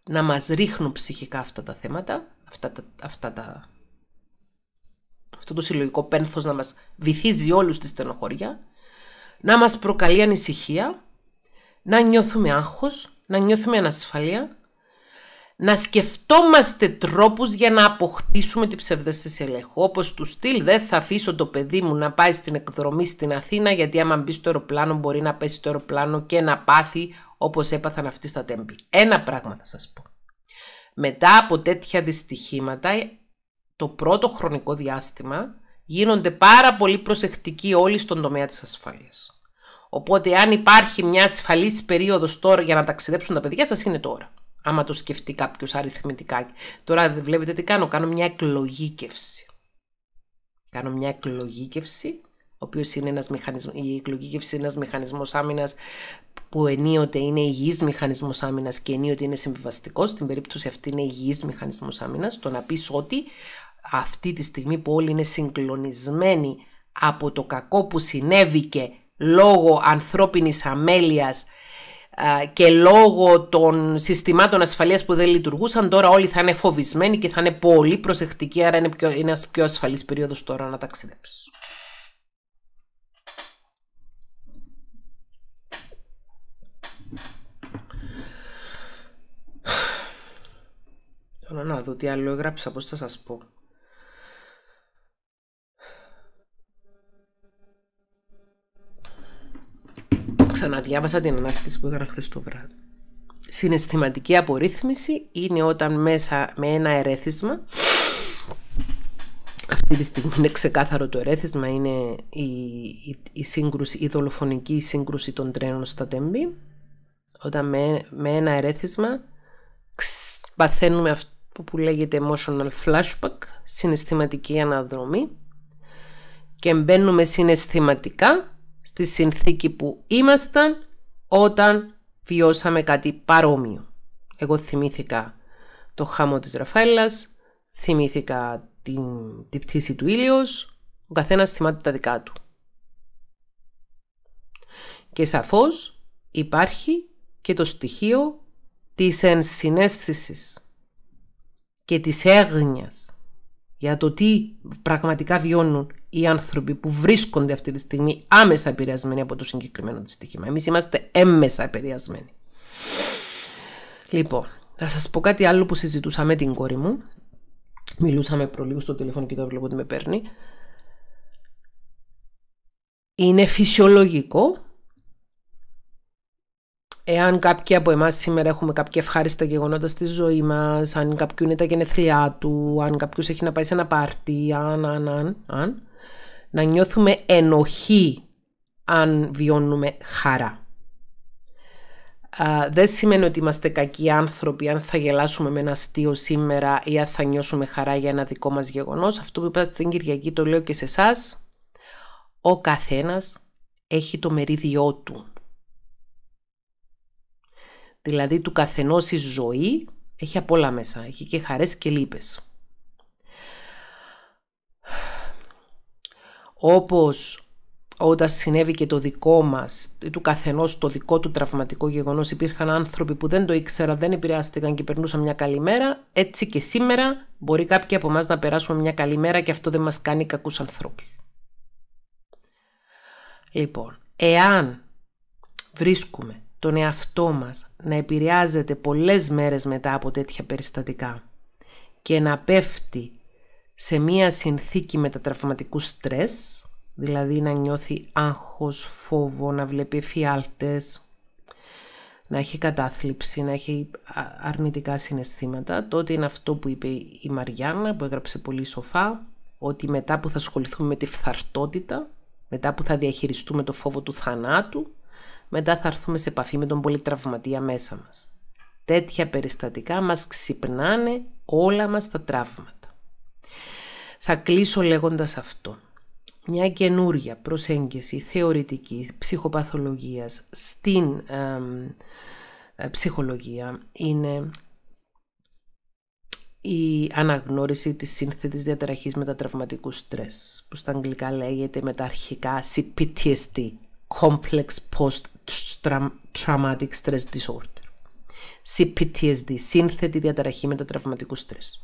να μας ρίχνουν ψυχικά αυτά τα θέματα, αυτά τα, αυτά τα, αυτό το συλλογικό πένθος να μας βυθίζει όλους τη στενοχωριά, να μας προκαλεί ανησυχία να νιώθουμε άγχος, να νιώθουμε ανασφάλεια, να σκεφτόμαστε τρόπους για να αποκτήσουμε την ψευδέστηση ελέγχου. Όπως του στυλ δεν θα αφήσω το παιδί μου να πάει στην εκδρομή στην Αθήνα γιατί άμα μπει στο αεροπλάνο μπορεί να πέσει το αεροπλάνο και να πάθει όπως έπαθαν αυτοί στα τέμπη. Ένα πράγμα θα σας πω. Μετά από τέτοια δυστυχήματα το πρώτο χρονικό διάστημα γίνονται πάρα πολύ προσεκτικοί όλοι στον τομέα της ασφάλειας. Οπότε αν υπάρχει μια ασφαλής περίοδος τώρα για να ταξιδέψουν τα παιδιά σας είναι τώρα. Άμα το σκεφτεί κάποιος αριθμητικά. Τώρα βλέπετε τι κάνω. Κάνω μια εκλογήκευση. Κάνω μια εκλογήκευση, ο οποίος είναι η εκλογήκευση είναι ένας μηχανισμός άμυνας που ενίοτε είναι υγιής μηχανισμός άμυνας και ενίοτε είναι συμβιβαστικός. Στην περίπτωση αυτή είναι υγιής μηχανισμός άμυνας, Το να πεις ότι αυτή τη στιγμή που όλοι είναι συγκλονισμένοι από το κακό που συνέβηκε λόγω ανθρώπινης αμέλειας και λόγω των συστημάτων ασφαλείας που δεν λειτουργούσαν τώρα όλοι θα είναι φοβισμένοι και θα είναι πολύ προσεκτικοί άρα είναι, πιο, ένας πιο ασφαλής περίοδος τώρα να ταξιδέψεις. Τώρα να δω τι άλλο έγραψα, πώς θα σας πω. διάβασα την ανάρτηση που έκανα το βράδυ. Συναισθηματική απορρίθμιση είναι όταν μέσα με ένα ερέθισμα αυτή τη στιγμή είναι ξεκάθαρο το ερέθισμα, είναι η, η, η, σύγκρουση, δολοφονική σύγκρουση των τρένων στα τέμπη. Όταν με, ένα ερέθισμα παθαίνουμε αυτό που λέγεται emotional flashback, συναισθηματική αναδρομή και μπαίνουμε συναισθηματικά στη συνθήκη που ήμασταν όταν βιώσαμε κάτι παρόμοιο. Εγώ θυμήθηκα το χάμο της Ραφαέλλας, θυμήθηκα την, την πτήση του ήλιος, ο καθένας θυμάται τα δικά του. Και σαφώς υπάρχει και το στοιχείο της ενσυναίσθησης και της έγνοιας για το τι πραγματικά βιώνουν οι άνθρωποι που βρίσκονται αυτή τη στιγμή άμεσα επηρεασμένοι από το συγκεκριμένο δυστύχημα. Εμείς είμαστε έμμεσα επηρεασμένοι. Λοιπόν, θα σας πω κάτι άλλο που συζητούσαμε την κόρη μου. Μιλούσαμε προλίγου στο τηλέφωνο και το βλέπω ότι με παίρνει. Είναι φυσιολογικό Εάν κάποιοι από εμάς σήμερα έχουμε κάποια ευχάριστα γεγονότα στη ζωή μας, αν κάποιου είναι τα γενεθλιά του, αν κάποιος έχει να πάει σε ένα πάρτι, αν, αν, αν, αν, να νιώθουμε ενοχή αν βιώνουμε χαρά. δεν σημαίνει ότι είμαστε κακοί άνθρωποι αν θα γελάσουμε με ένα αστείο σήμερα ή αν θα νιώσουμε χαρά για ένα δικό μας γεγονός. Αυτό που είπα στην Κυριακή το λέω και σε εσάς. Ο καθένας έχει το μερίδιό του. Δηλαδή του καθενός η ζωή έχει απ' όλα μέσα. Έχει και χαρές και λύπες. όπως όταν συνέβη και το δικό μας, του καθενός το δικό του τραυματικό γεγονός, υπήρχαν άνθρωποι που δεν το ήξεραν, δεν επηρεάστηκαν και περνούσαν μια καλή μέρα, έτσι και σήμερα μπορεί κάποιοι από εμάς να περάσουμε μια καλή μέρα και αυτό δεν μας κάνει κακούς ανθρώπους. Λοιπόν, εάν βρίσκουμε τον εαυτό μας να επηρεάζεται πολλές μέρες μετά από τέτοια περιστατικά και να πέφτει σε μία συνθήκη μετατραυματικού στρες, δηλαδή να νιώθει άγχος, φόβο, να βλέπει εφιάλτες, να έχει κατάθλιψη, να έχει αρνητικά συναισθήματα, τότε είναι αυτό που είπε η Μαριάννα, που έγραψε πολύ σοφά, ότι μετά που θα ασχοληθούμε με τη φθαρτότητα, μετά που θα διαχειριστούμε το φόβο του θανάτου, μετά θα έρθουμε σε επαφή με τον πολυτραυματία μέσα μας. Τέτοια περιστατικά μας ξυπνάνε όλα μας τα τραύματα. Θα κλείσω λέγοντας αυτό. Μια καινούρια προσέγγιση θεωρητικής ψυχοπαθολογίας στην ε, ψυχολογία είναι η αναγνώριση της σύνθετης διαταραχής μετατραυματικού στρες, που στα αγγλικά λέγεται μεταρχικά CPTSD, Complex Post-Traumatic Stress Disorder. CPTSD, σύνθετη διαταραχή μετατραυματικού στρες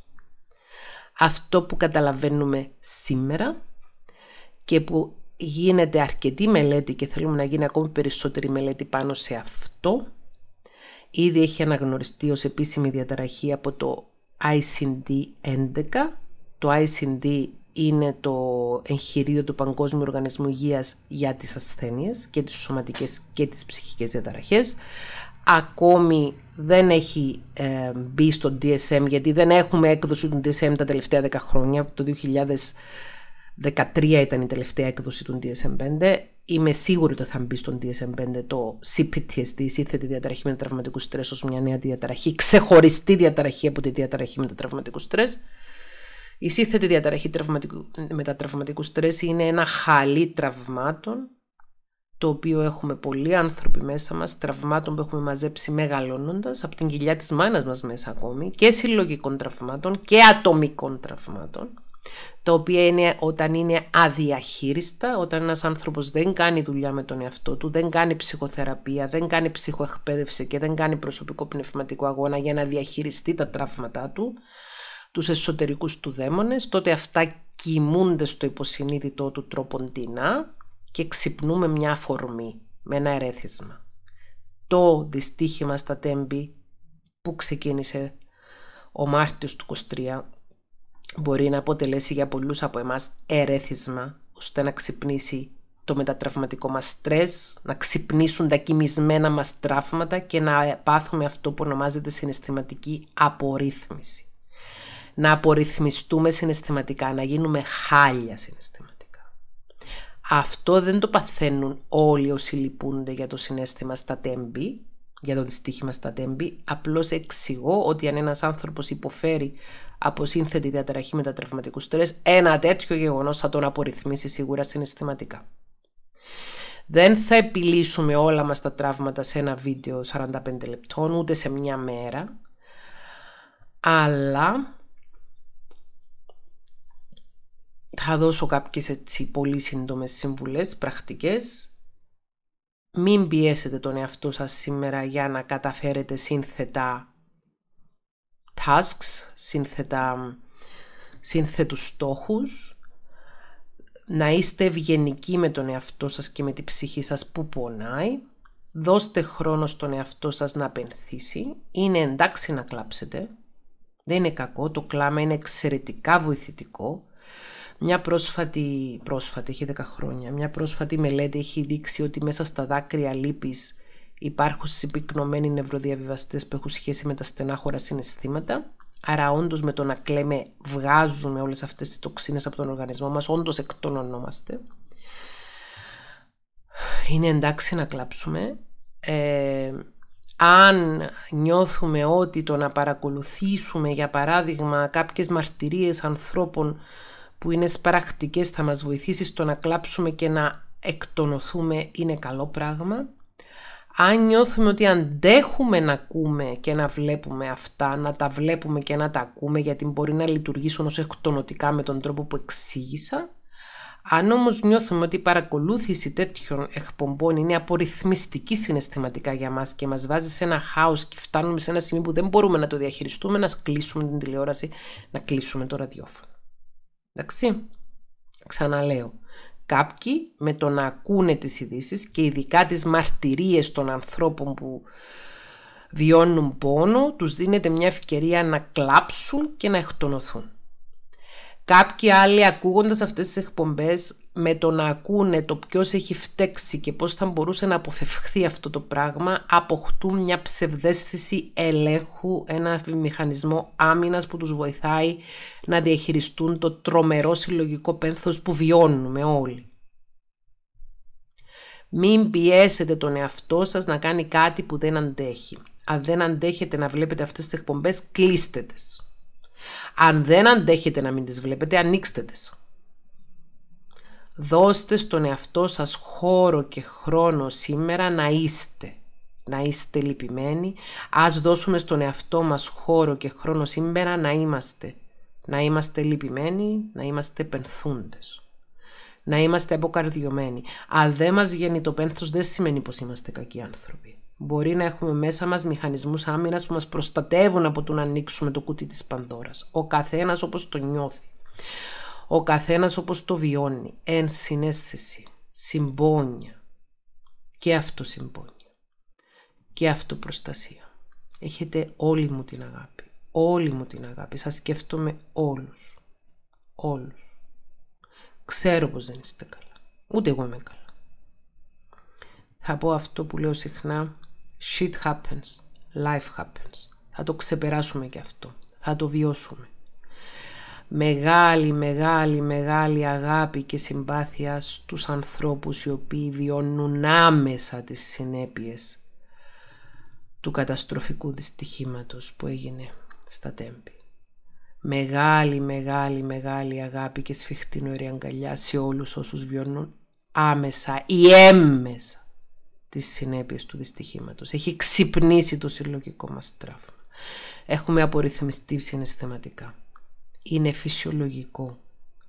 αυτό που καταλαβαίνουμε σήμερα και που γίνεται αρκετή μελέτη και θέλουμε να γίνει ακόμη περισσότερη μελέτη πάνω σε αυτό. Ήδη έχει αναγνωριστεί ως επίσημη διαταραχή από το ICD-11. Το ICD είναι το εγχειρίδιο του Παγκόσμιου Οργανισμού Υγείας για τις ασθένειες και τις σωματικές και τις ψυχικές διαταραχές ακόμη δεν έχει ε, μπει στο DSM γιατί δεν έχουμε έκδοση του DSM τα τελευταία 10 χρόνια. Το 2013 ήταν η τελευταία έκδοση του DSM-5. Είμαι σίγουρη ότι θα μπει στον DSM-5 το CPTSD, σύνθετη διαταραχή Μετατραυματικού στρες ως μια νέα διαταραχή, ξεχωριστή διαταραχή από τη διαταραχή Μετατραυματικού στρέ. στρες. Η σύνθετη διαταραχή μετατραυματικού στρες είναι ένα χαλί τραυμάτων το οποίο έχουμε πολλοί άνθρωποι μέσα μας, τραυμάτων που έχουμε μαζέψει μεγαλώνοντας, από την κοιλιά της μάνας μας μέσα ακόμη, και συλλογικών τραυμάτων και ατομικών τραυμάτων, τα οποία είναι όταν είναι αδιαχείριστα, όταν ένας άνθρωπος δεν κάνει δουλειά με τον εαυτό του, δεν κάνει ψυχοθεραπεία, δεν κάνει ψυχοεκπαίδευση και δεν κάνει προσωπικό πνευματικό αγώνα για να διαχειριστεί τα τραύματά του, τους εσωτερικούς του δαίμονες, τότε αυτά κοιμούνται στο υποσυνείδητό του τροποντινά και ξυπνούμε μια φορμή με ένα ερέθισμα. Το δυστύχημα στα τέμπη που ξεκίνησε ο Μάρτιος του 23 μπορεί να αποτελέσει για πολλούς από εμάς ερέθισμα ώστε να ξυπνήσει το μετατραυματικό μας στρες, να ξυπνήσουν τα κοιμισμένα μας τραύματα και να πάθουμε αυτό που ονομάζεται συναισθηματική απορρίθμιση. Να απορριθμιστούμε συναισθηματικά, να γίνουμε χάλια συναισθηματικά. Αυτό δεν το παθαίνουν όλοι όσοι λυπούνται για το συνέστημα στα τέμπη, για το δυστύχημα στα τέμπη. Απλώς εξηγώ ότι αν ένας άνθρωπος υποφέρει από σύνθετη διαταραχή μετατραυματικού στρες, ένα τέτοιο γεγονός θα τον απορριθμίσει σίγουρα συναισθηματικά. Δεν θα επιλύσουμε όλα μας τα τραύματα σε ένα βίντεο 45 λεπτών, ούτε σε μια μέρα, αλλά θα δώσω κάποιες έτσι πολύ σύντομες συμβουλές, πρακτικές. Μην πιέσετε τον εαυτό σας σήμερα για να καταφέρετε σύνθετα tasks, σύνθετα, σύνθετους στόχους. Να είστε ευγενικοί με τον εαυτό σας και με την ψυχή σας που πονάει. Δώστε χρόνο στον εαυτό σας να πενθήσει. Είναι εντάξει να κλάψετε. Δεν είναι κακό, το κλάμα είναι εξαιρετικά βοηθητικό. Μια πρόσφατη, πρόσφατη, έχει 10 χρόνια, μια πρόσφατη μελέτη έχει δείξει ότι μέσα στα δάκρυα λύπης υπάρχουν συμπυκνωμένοι νευροδιαβιβαστές που έχουν σχέση με τα στενάχωρα συναισθήματα. Άρα όντως με το να κλαίμε βγάζουμε όλες αυτές τις τοξίνες από τον οργανισμό μας, όντως εκτονωνόμαστε. Είναι εντάξει να κλάψουμε. Ε, αν νιώθουμε ότι το να παρακολουθήσουμε για παράδειγμα κάποιες μαρτυρίες ανθρώπων που είναι σπαρακτικές θα μας βοηθήσει στο να κλάψουμε και να εκτονοθούμε, είναι καλό πράγμα. Αν νιώθουμε ότι αντέχουμε να ακούμε και να βλέπουμε αυτά, να τα βλέπουμε και να τα ακούμε γιατί μπορεί να λειτουργήσουν ως εκτονωτικά με τον τρόπο που εξήγησα. Αν όμως νιώθουμε ότι η παρακολούθηση τέτοιων εκπομπών είναι απορριθμιστική συναισθηματικά για μας και μας βάζει σε ένα χάος και φτάνουμε σε ένα σημείο που δεν μπορούμε να το διαχειριστούμε, να κλείσουμε την τηλεόραση, να κλείσουμε το ραδιόφωνο. Εντάξει, ξαναλέω. Κάποιοι με το να ακούνε τις ειδήσεις και ειδικά τις μαρτυρίες των ανθρώπων που βιώνουν πόνο, τους δίνεται μια ευκαιρία να κλάψουν και να εκτονωθούν. Κάποιοι άλλοι ακούγοντας αυτές τις εκπομπές με το να ακούνε το ποιος έχει φταίξει και πώς θα μπορούσε να αποφευχθεί αυτό το πράγμα αποκτούν μια ψευδέστηση ελέγχου, ένα μηχανισμό άμυνας που τους βοηθάει να διαχειριστούν το τρομερό συλλογικό πένθος που βιώνουμε όλοι. Μην πιέσετε τον εαυτό σας να κάνει κάτι που δεν αντέχει. Αν δεν αντέχετε να βλέπετε αυτές τις εκπομπές, κλείστε τις. Αν δεν αντέχετε να μην τις βλέπετε, ανοίξτε Δώστε στον εαυτό σας χώρο και χρόνο σήμερα να είστε. Να είστε λυπημένοι. Ας δώσουμε στον εαυτό μας χώρο και χρόνο σήμερα να είμαστε. Να είμαστε λυπημένοι, να είμαστε πενθούντες. Να είμαστε αποκαρδιωμένοι. Αν δεν μας γίνει το πένθος δεν σημαίνει πως είμαστε κακοί άνθρωποι. Μπορεί να έχουμε μέσα μας μηχανισμούς άμυνας που μας προστατεύουν από το να ανοίξουμε το κουτί της πανδώρας. Ο καθένας όπως το νιώθει. Ο καθένας όπως το βιώνει, εν συνέστηση, συμπόνια και αυτοσυμπόνια και αυτοπροστασία. Έχετε όλη μου την αγάπη, όλη μου την αγάπη. Σας σκέφτομαι όλους, όλους. Ξέρω πως δεν είστε καλά, ούτε εγώ είμαι καλά. Θα πω αυτό που λέω συχνά, shit happens, life happens. Θα το ξεπεράσουμε και αυτό, θα το βιώσουμε μεγάλη, μεγάλη, μεγάλη αγάπη και συμπάθεια στους ανθρώπους οι οποίοι βιώνουν άμεσα τις συνέπειες του καταστροφικού δυστυχήματος που έγινε στα τέμπη. Μεγάλη, μεγάλη, μεγάλη αγάπη και σφιχτή νοηρή αγκαλιά σε όλους όσους βιώνουν άμεσα ή έμμεσα τις συνέπειες του δυστυχήματος. Έχει ξυπνήσει το συλλογικό μας τραύμα. Έχουμε απορριθμιστεί συναισθηματικά είναι φυσιολογικό,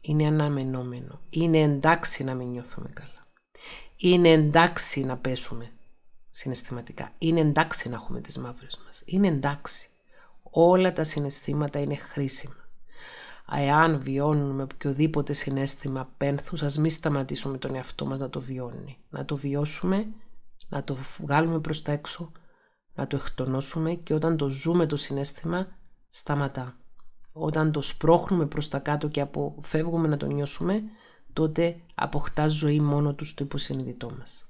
είναι αναμενόμενο, είναι εντάξει να μην νιώθουμε καλά, είναι εντάξει να πέσουμε συναισθηματικά, είναι εντάξει να έχουμε τις μαύρες μας, είναι εντάξει. Όλα τα συναισθήματα είναι χρήσιμα. Εάν βιώνουμε οποιοδήποτε συνέστημα πένθους, ας μην σταματήσουμε τον εαυτό μας να το βιώνει. Να το βιώσουμε, να το βγάλουμε προς τα έξω, να το εκτονώσουμε και όταν το ζούμε το συνέστημα, σταματά. Όταν το σπρώχνουμε προς τα κάτω και αποφεύγουμε να το νιώσουμε, τότε αποκτά ζωή μόνο τους στο υποσυνειδητό μας.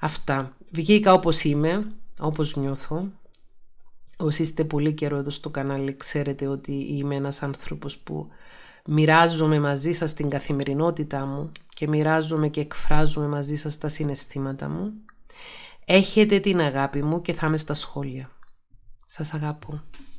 Αυτά. Βγήκα όπως είμαι, όπως νιώθω. Όσοι είστε πολύ καιρό εδώ στο κανάλι ξέρετε ότι είμαι ένας άνθρωπος που μοιράζομαι μαζί σας την καθημερινότητά μου και μοιράζομαι και εκφράζομαι μαζί σας τα συναισθήματα μου. Έχετε την αγάπη μου και θα είμαι στα σχόλια. Σας αγαπώ.